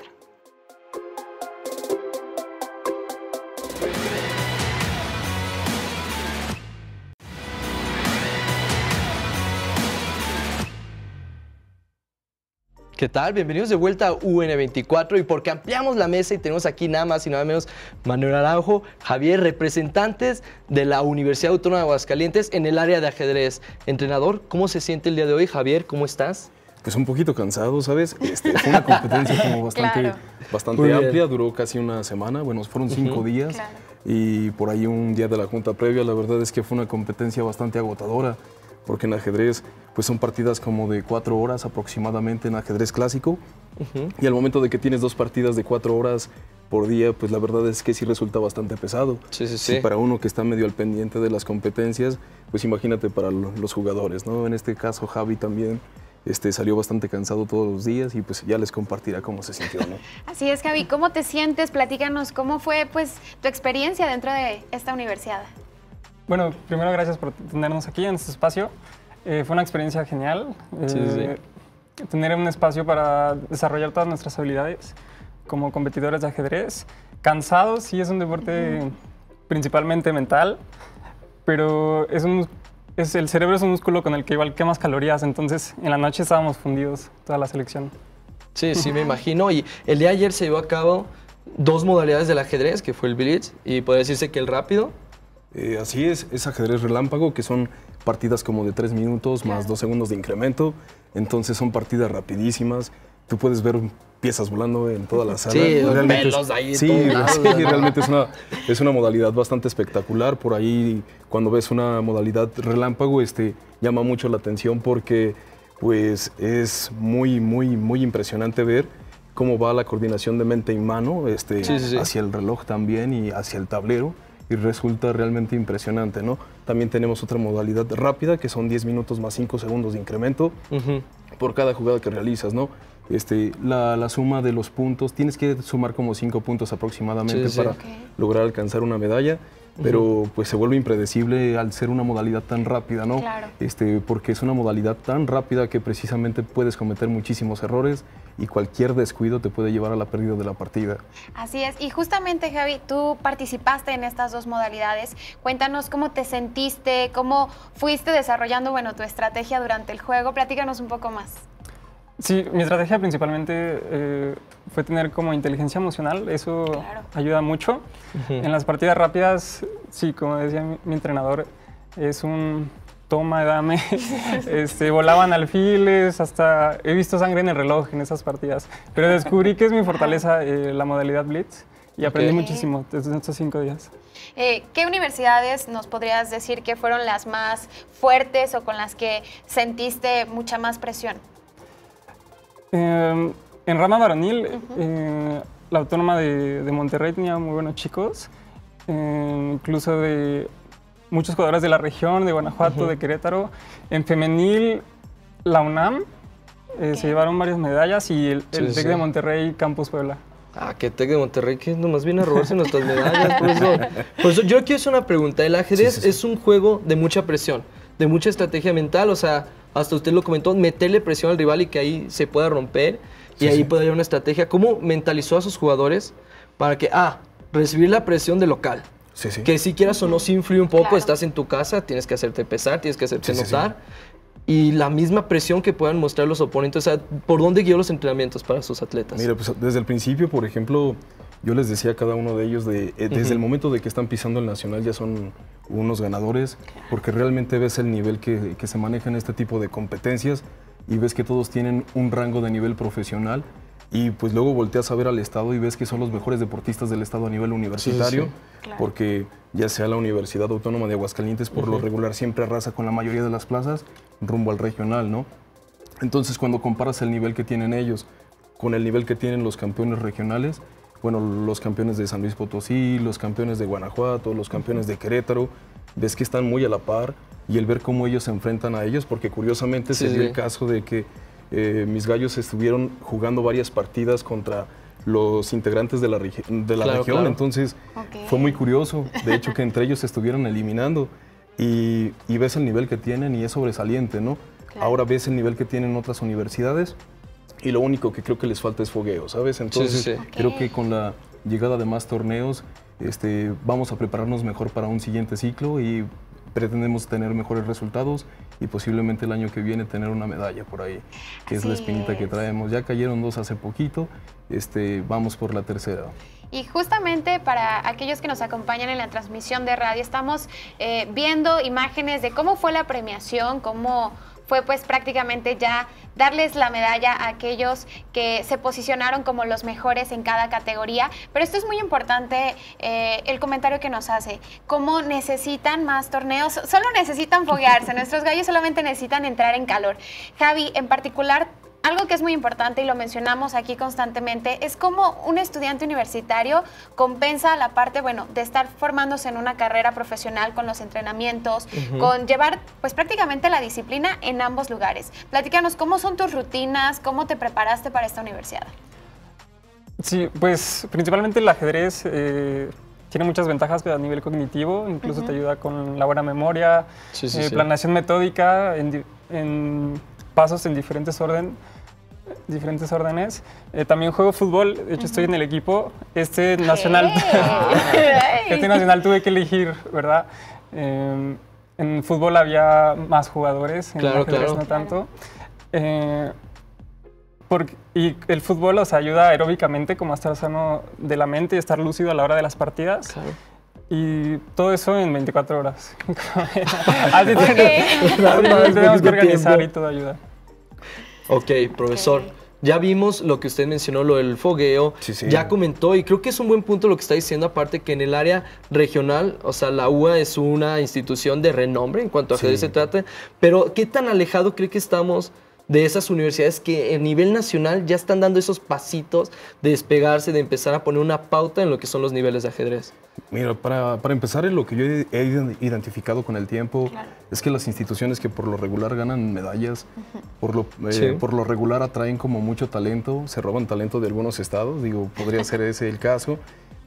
¿Qué tal? Bienvenidos de vuelta a UN24 y porque ampliamos la mesa y tenemos aquí nada más y nada menos Manuel Araujo, Javier, representantes de la Universidad Autónoma de Aguascalientes en el área de ajedrez. Entrenador, ¿cómo se siente el día de hoy? Javier, ¿cómo estás? Pues un poquito cansado, ¿sabes? Este, fue una competencia como bastante, bastante amplia, duró casi una semana, bueno, fueron cinco días y por ahí un día de la junta previa, la verdad es que fue una competencia bastante agotadora porque en ajedrez pues son partidas como de cuatro horas aproximadamente en ajedrez clásico. Y al momento de que tienes dos partidas de cuatro horas por día, pues la verdad es que sí resulta bastante pesado. Sí, sí, sí. para uno que está medio al pendiente de las competencias, pues imagínate para los jugadores, ¿no? En este caso Javi también. Este, salió bastante cansado todos los días y pues ya les compartirá cómo se sintió, ¿no? <laughs> Así es, Javi. ¿Cómo te sientes? Platícanos, ¿cómo fue pues tu experiencia dentro de esta universidad? Bueno, primero gracias por tenernos aquí en este espacio. Eh, fue una experiencia genial. sí, sí. Eh, tener un espacio para desarrollar todas nuestras habilidades como competidores de ajedrez. Cansados, sí es un deporte principalmente mental, pero es un, es, el cerebro es un músculo con el que igual quemas calorías, entonces en la noche estábamos fundidos toda la selección. Sí, sí, me imagino. Y el día de ayer se llevó a cabo dos modalidades del ajedrez, que fue el Blitz y puede decirse que el rápido, eh, así es, es ajedrez relámpago, que son partidas como de tres minutos más dos segundos de incremento. Entonces son partidas rapidísimas. Tú puedes ver piezas volando en toda la sala. Sí, realmente es, sí, <laughs> realmente es una, modalidad bastante espectacular. Por ahí, cuando ves una modalidad relámpago, este, llama mucho la atención porque pues, es muy, muy, muy impresionante ver cómo va la coordinación de mente y mano este, hacia el reloj también y hacia el tablero y resulta realmente impresionante, ¿no? También tenemos otra modalidad rápida, que son 10 minutos más 5 segundos de incremento por cada jugada que realizas, ¿no? Este, la, suma de los puntos, tienes que sumar como 5 puntos aproximadamente para lograr alcanzar una medalla pero pues se vuelve impredecible al ser una modalidad tan rápida, ¿no? Claro. Este, porque es una modalidad tan rápida que precisamente puedes cometer muchísimos errores y cualquier descuido te puede llevar a la pérdida de la partida. Así es, y justamente Javi, tú participaste en estas dos modalidades. Cuéntanos cómo te sentiste, cómo fuiste desarrollando tu estrategia durante el juego. Platícanos un poco más. Sí, mi estrategia principalmente eh, fue tener como inteligencia emocional, eso ayuda mucho. En las partidas rápidas, sí, como decía mi, entrenador, es un toma, dame, <laughs> este, volaban alfiles, hasta he visto sangre en el reloj en esas partidas, pero descubrí que es mi fortaleza eh, la modalidad Blitz y aprendí muchísimo desde estos cinco días. Eh, ¿Qué universidades nos podrías decir que fueron las más fuertes o con las que sentiste mucha más presión? Em, en rama varonil, eh, la Autónoma de, Monterrey tenía muy buenos chicos, em, incluso de muchos jugadores de la región, de Guanajuato, de Querétaro. En femenil, la UNAM, eh, se llevaron varias medallas y el, TEC de Monterrey, Campus Puebla. Ah, que Tec de Monterrey, que nomás viene a robarse nuestras medallas. Por eso, <laughs> pues, yo quiero hacer una pregunta. El ajedrez es un juego de mucha presión, de mucha estrategia mental, o sea, hasta usted lo comentó, meterle presión al rival y que ahí se pueda romper y ahí pueda haber una estrategia. ¿Cómo mentalizó a sus jugadores para que, ah, recibir la presión del local? Sí, que si quieras o no, influye un poco, estás en tu casa, tienes que hacerte pesar, tienes que hacerte notar y la misma presión que puedan mostrar los oponentes. O sea, ¿por dónde guió los entrenamientos para sus atletas? Mira, pues desde el principio, por ejemplo, yo les decía a cada uno de ellos, de, eh, desde el momento de que están pisando el Nacional ya son unos ganadores, porque realmente ves el nivel que, que se maneja en este tipo de competencias y ves que todos tienen un rango de nivel profesional y pues luego volteas a ver al Estado y ves que son los mejores deportistas del Estado a nivel universitario, porque ya sea la Universidad Autónoma de Aguascalientes por lo regular siempre arrasa con la mayoría de las plazas rumbo al regional, ¿no? Entonces cuando comparas el nivel que tienen ellos con el nivel que tienen los campeones regionales, bueno, los campeones de San Luis Potosí, los campeones de Guanajuato, los campeones de Querétaro, ves que están muy a la par y el ver cómo ellos se enfrentan a ellos, porque curiosamente se dio el caso de que eh, mis gallos estuvieron jugando varias partidas contra los integrantes de la, región, entonces fue muy curioso, de hecho que entre ellos se estuvieron eliminando y, ves el nivel que tienen y es sobresaliente, ¿no? Ahora ves el nivel que tienen otras universidades, y lo único que creo que les falta es fogueo, ¿sabes? Entonces creo que con la llegada de más torneos este, vamos a prepararnos mejor para un siguiente ciclo y pretendemos tener mejores resultados y posiblemente el año que viene tener una medalla por ahí, que es la espinita que traemos. Ya cayeron dos hace poquito, este, vamos por la tercera. Y justamente para aquellos que nos acompañan en la transmisión de radio, estamos eh, viendo imágenes de cómo fue la premiación, cómo fue pues prácticamente ya darles la medalla a aquellos que se posicionaron como los mejores en cada categoría. Pero esto es muy importante, eh, el comentario que nos hace. ¿Cómo necesitan más torneos? Solo necesitan foguearse, <laughs> nuestros gallos solamente necesitan entrar en calor. Javi, en particular, algo que es muy importante y lo mencionamos aquí constantemente es cómo un estudiante universitario compensa la parte, bueno, de estar formándose en una carrera profesional con los entrenamientos, con llevar pues prácticamente la disciplina en ambos lugares. Platícanos cómo son tus rutinas, cómo te preparaste para esta universidad. Sí, pues principalmente el ajedrez eh, tiene muchas ventajas a nivel cognitivo, incluso te ayuda con la buena memoria, eh, planeación metódica, en, en pasos en diferentes orden, diferentes órdenes. Eh, también juego fútbol, de hecho estoy en el equipo. Este nacional, <laughs> este nacional tuve que elegir, ¿verdad? Em, en fútbol había más jugadores, claro, claro. no tanto. Eh, porque, y el fútbol os ayuda aeróbicamente como a estar sano de la mente y estar lúcido a la hora de las partidas. Y todo eso en 24 horas. <laughs> <laughs> Así tenemos, que organizar y todo ayuda. Ok, profesor. Ya vimos lo que usted mencionó, lo del fogueo, ya comentó y creo que es un buen punto lo que está diciendo, aparte que en el área regional, o sea, la UA es una institución de renombre en cuanto a que se trata, pero ¿qué tan alejado cree que estamos de esas universidades que a nivel nacional ya están dando esos pasitos de despegarse, de empezar a poner una pauta en lo que son los niveles de ajedrez? Mira, para, para empezar, lo que yo he identificado con el tiempo es que las instituciones que por lo regular ganan medallas, por, lo, eh, por lo regular atraen como mucho talento, se roban talento de algunos estados, digo, podría ser <laughs> ese el caso,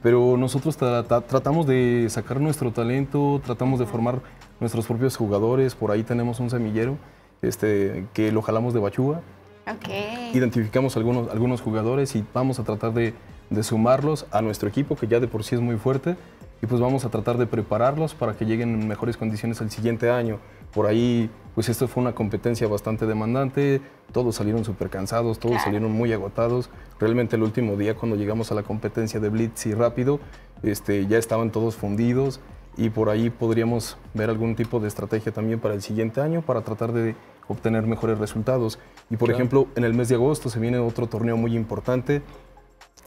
pero nosotros tratamos de sacar nuestro talento, tratamos de formar nuestros propios jugadores, por ahí tenemos un semillero. Este, que lo jalamos de Bachúa. Identificamos algunos, algunos jugadores y vamos a tratar de, de, sumarlos a nuestro equipo, que ya de por sí es muy fuerte, y pues vamos a tratar de prepararlos para que lleguen en mejores condiciones al siguiente año. Por ahí, pues esto fue una competencia bastante demandante, todos salieron súper cansados, todos salieron muy agotados. Realmente el último día cuando llegamos a la competencia de Blitz y Rápido, este, ya estaban todos fundidos, y por ahí podríamos ver algún tipo de estrategia también para el siguiente año para tratar de obtener mejores resultados. Y por ejemplo, en el mes de agosto se viene otro torneo muy importante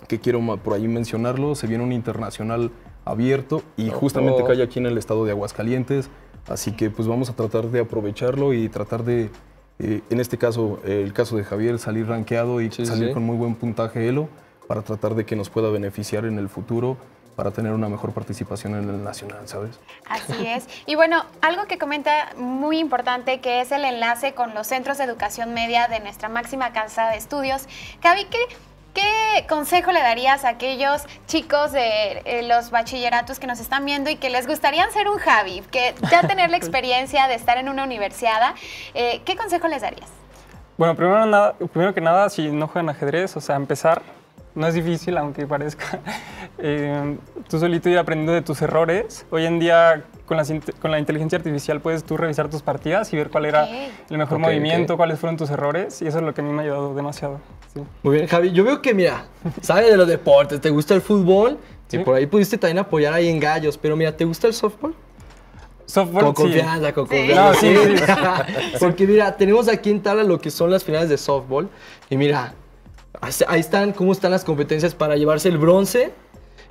que quiero por ahí mencionarlo, se viene un internacional abierto y oh, justamente oh. cae aquí en el estado de Aguascalientes, así que pues vamos a tratar de aprovecharlo y tratar de, eh, en este caso, el caso de Javier, salir rankeado y salir con muy buen puntaje ELO para tratar de que nos pueda beneficiar en el futuro para tener una mejor participación en el nacional, ¿sabes? Así es. Y bueno, algo que comenta muy importante que es el enlace con los centros de educación media de nuestra máxima casa de estudios. Javi, ¿qué, consejo le darías a aquellos chicos de eh, los bachilleratos que nos están viendo y que les gustaría ser un Javi, que ya tener la <laughs> experiencia de estar en una universidad, eh, ¿qué consejo les darías? Bueno, primero, nada, primero que nada, si no juegan ajedrez, o sea, empezar no es difícil, aunque parezca. <laughs> Eh, tú solito ir aprendiendo de tus errores. Hoy en día, con la, con la inteligencia artificial, puedes tú revisar tus partidas y ver cuál era el mejor movimiento, cuáles fueron tus errores, y eso es lo que a mí me ha ayudado demasiado. Muy bien, Javi. Yo veo que, mira, <laughs> sabes de los deportes, te gusta el fútbol, sí. y por ahí pudiste también apoyar ahí en Gallos, pero mira, ¿te gusta el softball? Softball, con confianza, con confianza. sí, <laughs> Porque mira, tenemos aquí en tabla lo que son las finales de softball. Y mira, ahí están cómo están las competencias para llevarse el bronce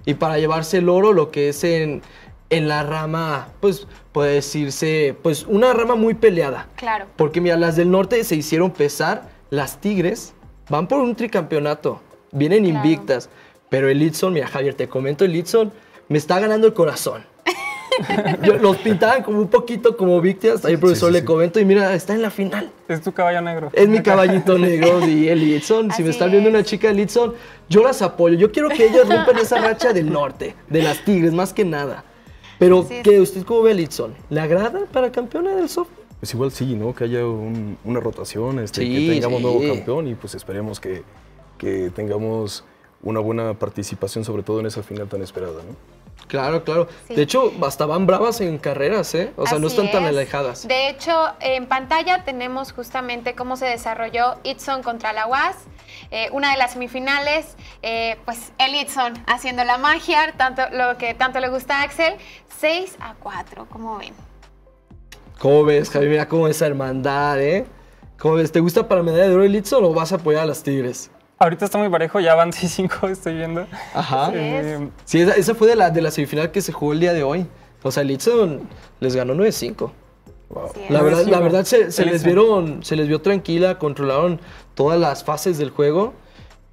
y para llevarse el oro, lo que es en, la rama, pues puede decirse, pues una rama muy peleada. Claro. Porque mira, las del norte se hicieron pesar, las Tigres van por un tricampeonato, vienen invictas, pero el Litson, mira Javier, te comento, el Litson me está ganando el corazón. <laughs> los pintaban como un poquito como víctimas. Ahí el profesor le comento y mira, está en la final. Es tu caballo negro. Es mi caballito negro y el Si me están viendo una chica de yo las apoyo. Yo quiero que ellas rompan esa racha del norte, de las Tigres, más que nada. Pero que usted cómo ve a Litson, ¿le agrada para campeona del software? Pues igual sí, ¿no? Que haya una rotación, este, que tengamos nuevo campeón y pues esperemos que, que tengamos una buena participación, sobre todo en esa final tan esperada, ¿no? Claro, claro. De hecho, hasta van bravas en carreras, ¿eh? O sea, no están tan alejadas. De hecho, en pantalla tenemos justamente cómo se desarrolló Itson contra la UAS. Eh, una de las semifinales, eh, pues el Itson haciendo la magia, tanto, lo que tanto le gusta a Axel, 6 a 4, como ven. ¿Cómo ves, Javi? Mira cómo esa hermandad, ¿eh? ¿Cómo ves? ¿Te gusta para medalla de oro el Itson o vas a apoyar a las Tigres? Ahorita está muy parejo, ya van 6-5, <laughs> estoy viendo. Ajá. sí, esa, fue de la, de la semifinal que se jugó el día de hoy. O sea, el les ganó 9-5. Wow. la verdad, la verdad se, les vieron, se les vio tranquila, controlaron todas las fases del juego.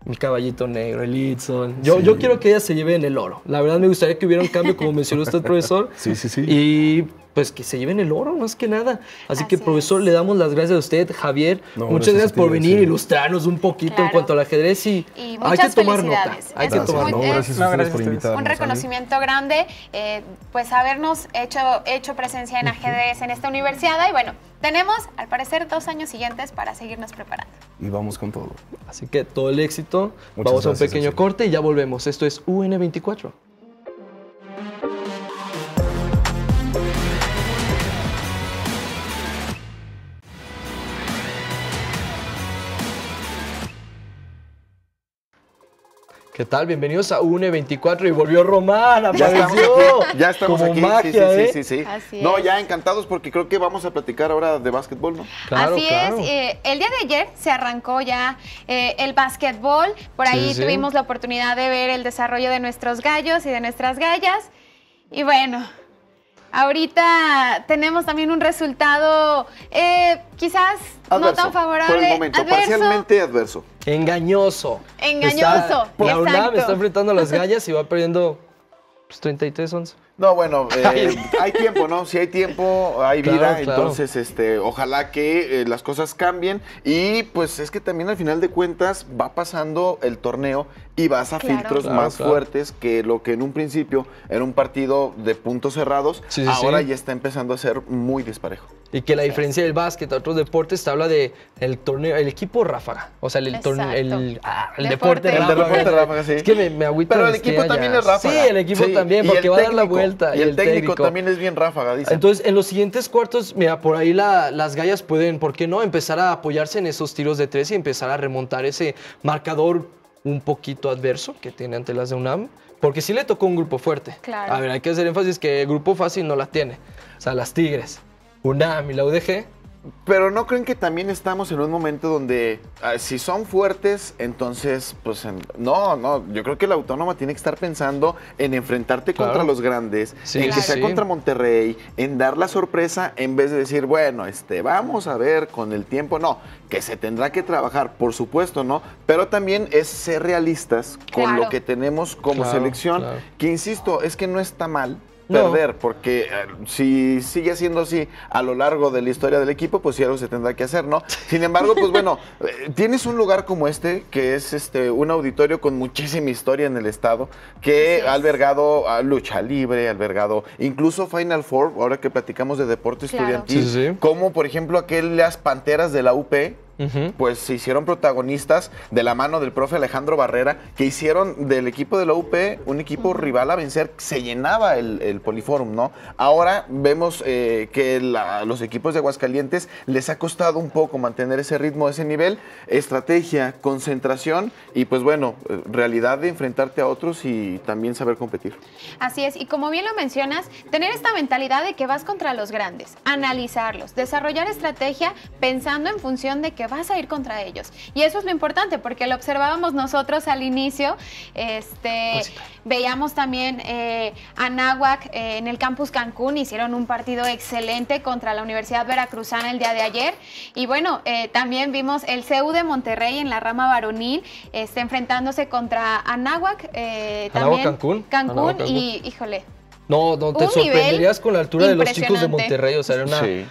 Mi caballito negro, el Yo, yo quiero que ella se lleve en el oro. La verdad me gustaría que hubiera un cambio, como mencionó usted, <laughs> profesor. Sí, sí, sí. Y pues que se lleven el oro, más que nada. Así, que, profesor, le damos las gracias a usted, Javier. muchas gracias por venir a ilustrarnos un poquito en cuanto al ajedrez y, hay que tomar nota. Hay que tomar nota. Un ¿eh? reconocimiento grande, eh, pues habernos hecho, hecho presencia en ajedrez en esta universidad y bueno, tenemos al parecer dos años siguientes para seguirnos preparando. Y vamos con todo. Así que todo el éxito. vamos a un pequeño corte y ya volvemos. Esto es UN24. ¿Qué tal? Bienvenidos a UNE 24 y volvió Román, apareció. Ya estamos aquí, sí, sí, sí, ¿eh? sí, No, ya encantados porque creo que vamos a platicar ahora de básquetbol, ¿no? Claro, Así es. Eh, el día de ayer se arrancó ya eh, el básquetbol. Por ahí tuvimos la oportunidad de ver el desarrollo de nuestros gallos y de nuestras gallas. Y bueno, Ahorita tenemos también un resultado eh, quizás no tan favorable. Por momento, parcialmente adverso. Engañoso. Engañoso. Está, la me está enfrentando las gallas y va perdiendo 33 pues, onzas. No, bueno, <laughs> eh, hay tiempo, ¿no? Si hay tiempo, hay vida. Entonces, este, ojalá que eh, las cosas cambien. Y pues es que también al final de cuentas va pasando el torneo y vas a filtros más fuertes que lo que en un principio era un partido de puntos cerrados, ahora ya está empezando a ser muy disparejo. Y que la diferencia del básquet a otros deportes te habla de el torneo, el equipo ráfaga. O sea, el el, ah, deporte, ráfaga. sí. que me, Pero el equipo también es ráfaga. Sí, el equipo también, porque va a dar la vuelta. Y, el, técnico, también es bien ráfaga, dice. Entonces, en los siguientes cuartos, mira, por ahí las gallas pueden, ¿por qué no? Empezar a apoyarse en esos tiros de tres y empezar a remontar ese marcador un poquito adverso que tiene ante las de UNAM, porque sí le tocó un grupo fuerte. Claro. A ver, hay que hacer énfasis que el grupo fácil no la tiene. O sea, las Tigres, UNAM y la UDG pero no creen que también estamos en un momento donde ah, si son fuertes, entonces, pues no, no, yo creo que la autónoma tiene que estar pensando en enfrentarte contra los grandes, en que sea contra Monterrey, en dar la sorpresa en vez de decir, bueno, este, vamos a ver con el tiempo, no, que se tendrá que trabajar, por supuesto, ¿no? Pero también es ser realistas con lo que tenemos como selección, que insisto, es que no está mal, perder, porque eh, si sigue siendo así a lo largo de la historia del equipo, pues sí algo se tendrá que hacer, ¿no? <laughs> Sin embargo, pues bueno, eh, tienes un lugar como este, que es este un auditorio con muchísima historia en el estado, que ha albergado ah, lucha libre, ha albergado incluso Final Four, ahora que platicamos de deporte estudiantil, como por ejemplo aquel las Panteras de la UP, pues se hicieron protagonistas de la mano del profe Alejandro Barrera, que hicieron del equipo de la UP un equipo rival a vencer. Se llenaba el, el Poliforum, ¿no? Ahora vemos eh, que a los equipos de Aguascalientes les ha costado un poco mantener ese ritmo, ese nivel, estrategia, concentración y pues bueno, realidad de enfrentarte a otros y también saber competir. Así es, y como bien lo mencionas, tener esta mentalidad de que vas contra los grandes, analizarlos, desarrollar estrategia pensando en función de que vas a ir contra ellos. Y eso es lo importante, porque lo observábamos nosotros al inicio. Este, veíamos también eh, a eh, en el campus Cancún, hicieron un partido excelente contra la Universidad Veracruzana el día de ayer. Y bueno, eh, también vimos el CEU de Monterrey en la rama varonil, este, enfrentándose contra Anáhuac, eh, también Cancún, Cancún. y híjole, no, no, te sorprenderías con la altura de los chicos de Monterrey. O sea, era una, sí.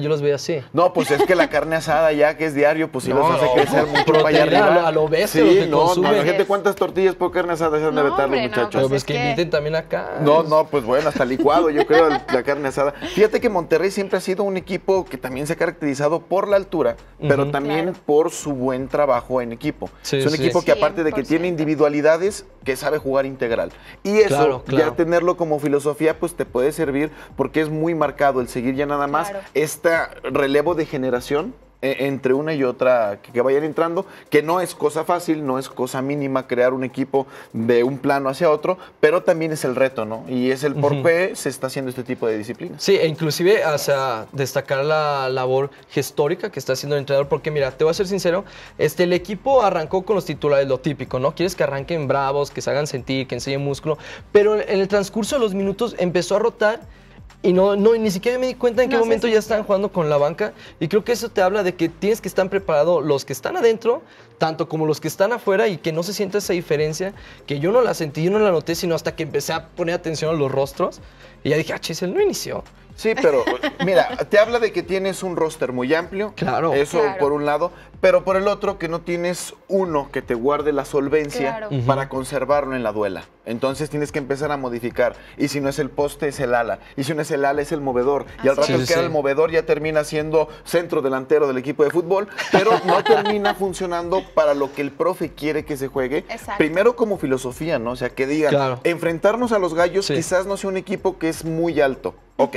yo los veía así. No, pues es que la carne asada ya que es diario, pues si no, los hace crecer muy para allá arriba. A lo, bestia, sí, no, No, gente, ¿cuántas tortillas por carne asada se han de vetar muchachos? Pero pues pues es que, inviten también acá. No, no, pues bueno, hasta licuado, yo creo, la carne asada. Fíjate que Monterrey siempre ha sido un equipo que también se ha caracterizado por la altura, pero también por su buen trabajo en equipo. es un equipo que aparte de que tiene individualidades, que sabe jugar integral. Y eso, ya tenerlo como filosofía pues te puede servir porque es muy marcado el seguir ya nada más esta este relevo de generación e-, entre una y otra que, vayan entrando, que no es cosa fácil, no es cosa mínima crear un equipo de un plano hacia otro, pero también es el reto, ¿no? Y es el por qué se está haciendo este tipo de disciplina. Sí, e inclusive hasta destacar la labor gestórica que está haciendo el entrenador, porque mira, te voy a ser sincero, este, el equipo arrancó con los titulares, lo típico, ¿no? Quieres que arranquen bravos, que se hagan sentir, que enseñen músculo, pero en el transcurso de los minutos empezó a rotar y no, no, ni siquiera me di cuenta en qué momento ya están jugando con la banca. Y creo que eso te habla de que tienes que estar preparado los que están adentro, tanto como los que están afuera, y que no se sienta esa diferencia, que yo no la sentí, yo no la noté, sino hasta que empecé a poner atención a los rostros. Y ya dije, ah, chis, no inició. Sí, pero mira, te habla de que tienes un roster muy amplio. Claro. Eso por un lado, pero por el otro que no tienes uno que te guarde la solvencia para conservarlo en la duela. Entonces tienes que empezar a modificar. Y si no es el poste, es el ala. Y si no es el ala, es el movedor. y al rato que era el movedor ya termina siendo centro delantero del equipo de fútbol, pero no <laughs> termina funcionando para lo que el profe quiere que se juegue. Exacto. Primero como filosofía, ¿no? O sea, que digan, enfrentarnos a los gallos quizás no sea un equipo que es muy alto. Ok,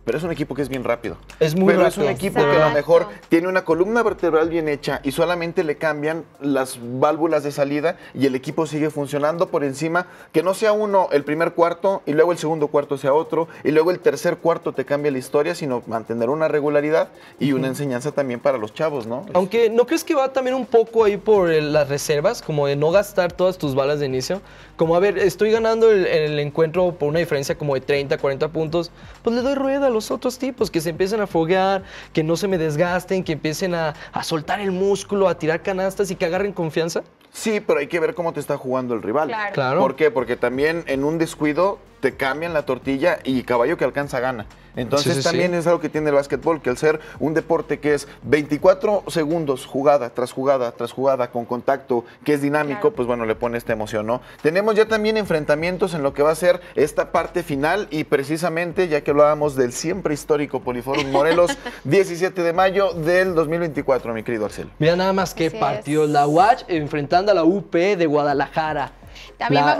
es un equipo que es bien rápido. Es muy rápido. Pero es un equipo que a lo mejor tiene una columna vertebral bien hecha y solamente le cambian las válvulas de salida y el equipo sigue funcionando por encima. Que no sea uno el primer cuarto y luego el segundo cuarto sea otro y luego el tercer cuarto te cambia la historia, sino mantener una regularidad y una enseñanza también para los chavos, ¿no? Aunque no crees que va también un poco ahí por las reservas, como de no gastar todas tus balas de inicio. Como a ver, estoy ganando el, el encuentro por una diferencia como de 30, 40 puntos, pues le doy rueda a los otros tipos, que se empiecen a foguear, que no se me desgasten, que empiecen a, soltar el músculo, a tirar canastas y que agarren confianza? Sí, pero hay que ver cómo te está jugando el rival. ¿Por qué? Porque también en un descuido te cambian la tortilla y caballo que alcanza gana. Entonces también es algo que tiene el básquetbol, que al ser un deporte que es 24 segundos, jugada tras jugada, tras jugada, con contacto, que es dinámico, pues bueno, le pone esta emoción, ¿no? Tenemos ya también enfrentamientos en lo que va a ser esta parte final y precisamente, ya que hablábamos del siempre histórico Poliforum Morelos, 17 <laughs> de mayo del 2024, mi querido Arcel. Mira nada más que partió la UACH enfrentando a la UP e de Guadalajara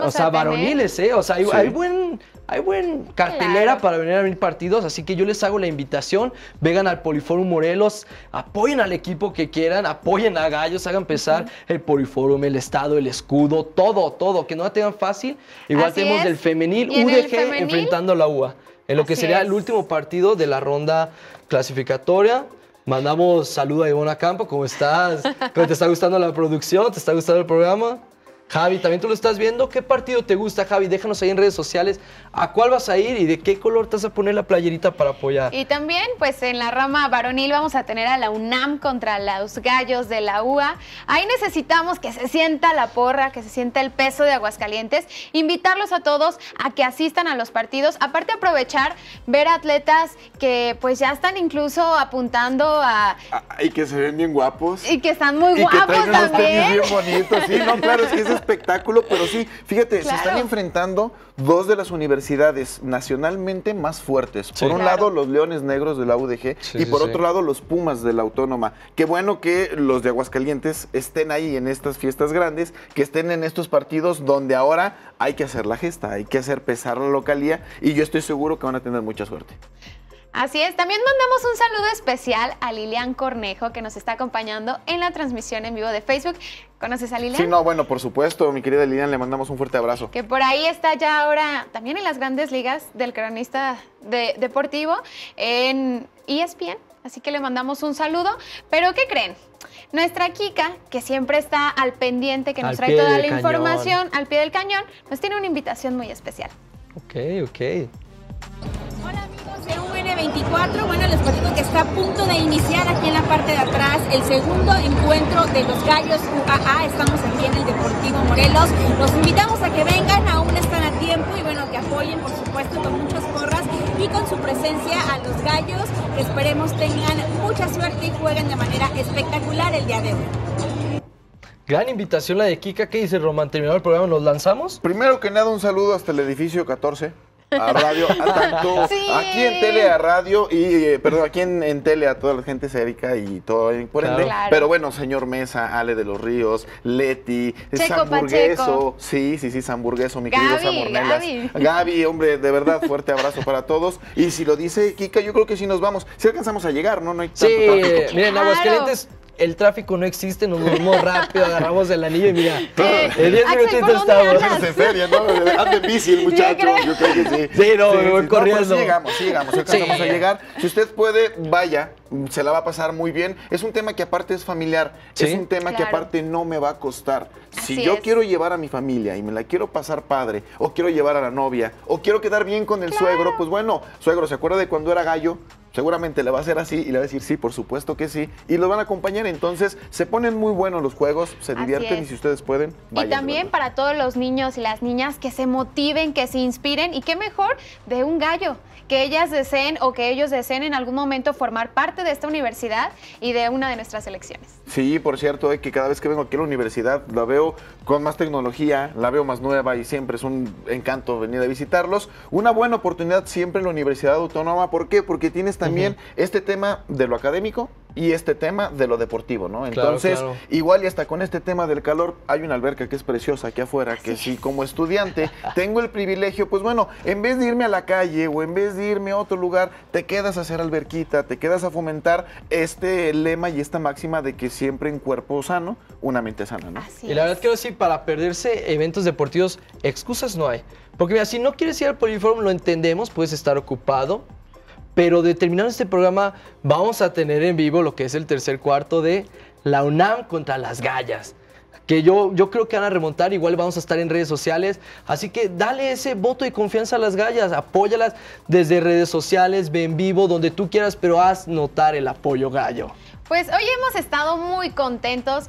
o sea, varoniles, ¿eh? O sea, hay, buen hay buen cartelera para venir a ver partidos, así que yo les hago la invitación, vengan al Poliforum Morelos, apoyen al equipo que quieran, apoyen a Gallos, hagan empezar el Poliforum, el Estado, el escudo, todo, todo, que no la tengan fácil. Igual tenemos el del femenil UDG enfrentando a la UA, en lo que sería el último partido de la ronda clasificatoria. Mandamos saludo a Ivona Campo, ¿cómo estás? <laughs> te está gustando la producción? ¿Te está gustando el programa? Javi, también tú lo estás viendo. ¿Qué partido te gusta, Javi? Déjanos ahí en redes sociales a cuál vas a ir y de qué color te vas a poner la playerita para apoyar. Y también, pues en la rama varonil vamos a tener a la UNAM contra los gallos de la UA. Ahí necesitamos que se sienta la porra, que se sienta el peso de Aguascalientes. Invitarlos a todos a que asistan a los partidos. Aparte, aprovechar, ver atletas que pues ya están incluso apuntando a. Ah, y que se ven bien guapos. Y que están muy guapos también. Unos bien bonitos. Sí, no, es que espectáculo, pero sí, fíjate, se están enfrentando dos de las universidades nacionalmente más fuertes. por un lado, los Leones Negros de la UDG y por otro lado, los Pumas de la Autónoma. Qué bueno que los de Aguascalientes estén ahí en estas fiestas grandes, que estén en estos partidos donde ahora hay que hacer la gesta, hay que hacer pesar la localía y yo estoy seguro que van a tener mucha suerte. Así es, también mandamos un saludo especial a Lilian Cornejo que nos está acompañando en la transmisión en vivo de Facebook. ¿Conoces a Lilian? Sí, no, bueno, por supuesto, mi querida Lilian, le mandamos un fuerte abrazo. Que por ahí está ya ahora también en las grandes ligas del cronista de, deportivo en ESPN, así que le mandamos un saludo. Pero, ¿qué creen? Nuestra Kika, que siempre está al pendiente, que nos trae toda la información al pie del cañón, nos tiene una invitación muy especial. Ok, ok. Hola amigos de UN24, bueno les cuento que está a punto de iniciar aquí en la parte de atrás el segundo encuentro de los gallos UAA, estamos aquí en el Deportivo Morelos, los invitamos a que vengan, aún están a tiempo y bueno que apoyen por supuesto con muchas porras y con su presencia a los gallos, esperemos tengan mucha suerte y jueguen de manera espectacular el día de hoy. Gran invitación la de Kika. ¿Qué dice Román? ¿Terminó el programa? ¿Nos lanzamos? Primero que nada, un saludo hasta el edificio 14 a radio, a tanto <laughs> aquí en tele, a radio, y eh, perdón, aquí en, tele a toda la gente se dedica y todo eh, por ende. Pero bueno, señor Mesa, Ale de los Ríos, Leti, Sam eh, Samburgueso, sí, sí, sí, hamburgueso, mi querido Samornelas. <laughs> Gaby. hombre, de verdad, fuerte abrazo para todos. Y si lo dice Kika, yo creo que sí nos vamos. Si alcanzamos a llegar, ¿no? No hay tanto sí, Miren, aguas el tráfico no existe, nos movimos rápido, agarramos el anillo y mira, en 10 eh, minutitos estamos. Es feria, ¿no? Ande bici el muchacho, yo creo que sí. Sí, no, pues corriendo. No, llegamos, llegamos, a llegar. Si usted puede, vaya, se la va a pasar muy bien. Es un tema que aparte es familiar, es un tema que aparte no me va a costar. Si yo quiero llevar a mi familia y me la quiero pasar padre, o quiero llevar a la novia, o quiero quedar bien con el suegro, pues bueno, suegro, ¿se acuerda de cuando era gallo? seguramente le va a hacer así y le va a decir sí, por supuesto que sí, y los van a acompañar. Entonces se ponen muy buenos los juegos, se divierten y si ustedes pueden. Y también para todos los niños y las niñas que se motiven, que se inspiren y qué mejor de un gallo que ellas deseen o que ellos deseen en algún momento formar parte de esta universidad y de una de nuestras elecciones. Sí, por cierto, eh, que cada vez que vengo aquí a la universidad la veo con más tecnología, la veo más nueva y siempre es un encanto venir a visitarlos. Una buena oportunidad siempre en la Universidad Autónoma, ¿por qué? Porque tienes también este tema de lo académico y este tema de lo deportivo, ¿no? Entonces, igual y hasta con este tema del calor, hay una alberca que es preciosa aquí afuera, que sí, como estudiante <laughs> tengo el privilegio, pues bueno, en vez de irme a la calle o en vez de irme a otro lugar, te quedas a hacer alberquita, te quedas a fomentar este lema y esta máxima de que siempre en cuerpo sano, una mente sana, ¿no? y la verdad es. que sí, para perderse eventos deportivos, excusas no hay. Porque mira, si no quieres ir al poliforum, lo entendemos, puedes estar ocupado, pero de este programa, vamos a tener en vivo lo que es el tercer cuarto de la UNAM contra las gallas. Que yo, yo creo que van a remontar, igual vamos a estar en redes sociales. Así que dale ese voto de confianza a las gallas, apóyalas desde redes sociales, ve en vivo, donde tú quieras, pero haz notar el apoyo gallo. Pues hoy hemos estado muy contentos.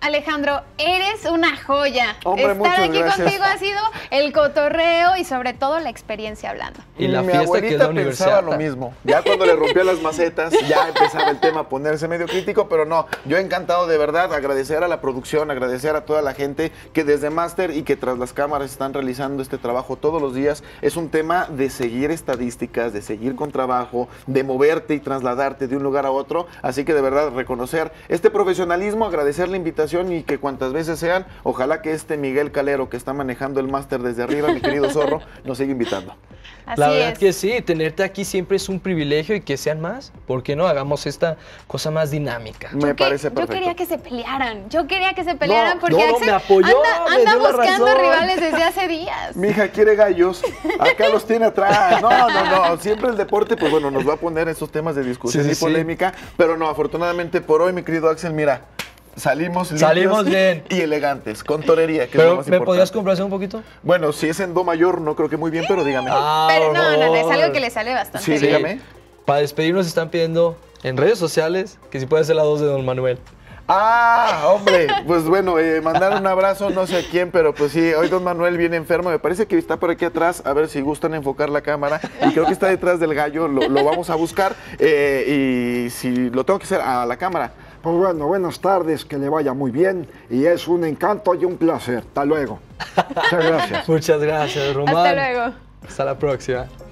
Alejandro, eres una joya. Hombre, Estar aquí contigo ha sido el cotorreo y sobre todo la experiencia hablando. Y la Mi abuelita Pensaba lo mismo. Ya cuando le rompió las macetas, ya empezaba el tema a ponerse medio crítico, pero no, yo he encantado de verdad agradecer a la producción, agradecer a toda la gente que desde Master y que tras las cámaras están realizando este trabajo todos los días. Es un tema de seguir estadísticas, de seguir con trabajo, de moverte y trasladarte de un lugar a otro. Así que de verdad reconocer este profesionalismo, agradecer la invitación y que cuantas veces sean, ojalá que este Miguel Calero que está manejando el máster desde arriba, mi querido Zorro, <laughs> nos siga invitando. Así la verdad que sí, tenerte aquí siempre es un privilegio y que sean más, ¿por qué no hagamos esta cosa más dinámica? Me parece perfecto. Yo quería que se pelearan, yo quería que se pelearan porque Axel anda, buscando rivales desde hace días. Mi hija quiere gallos, acá los tiene atrás. No, no, no, siempre el deporte, pues bueno, nos va a poner esos temas de discusión y polémica, pero no, afortunadamente por hoy, mi querido Axel, mira, salimos Salimos bien. <laughs> Y elegantes, con torería. Que ¿Me podrías podías un poquito? Bueno, si es en do mayor, no creo que muy bien, pero dígame. Ah, pero no, es algo que le sale bastante bien. Sí, dígame. Para despedirnos están pidiendo en redes sociales que si puede ser la dos de Don Manuel. Ah, hombre, pues bueno, eh, mandar un abrazo, no sé a quién, pero pues sí, hoy don Manuel viene enfermo, me parece que está por aquí atrás, a ver si gustan enfocar la cámara, y creo que está detrás del gallo, lo, vamos a buscar, eh, y si lo tengo que hacer a la cámara. Pues bueno, buenas tardes, que le vaya muy bien y es un encanto y un placer. Hasta luego. <laughs> Muchas gracias. Muchas gracias, Román. Hasta luego. Hasta la próxima.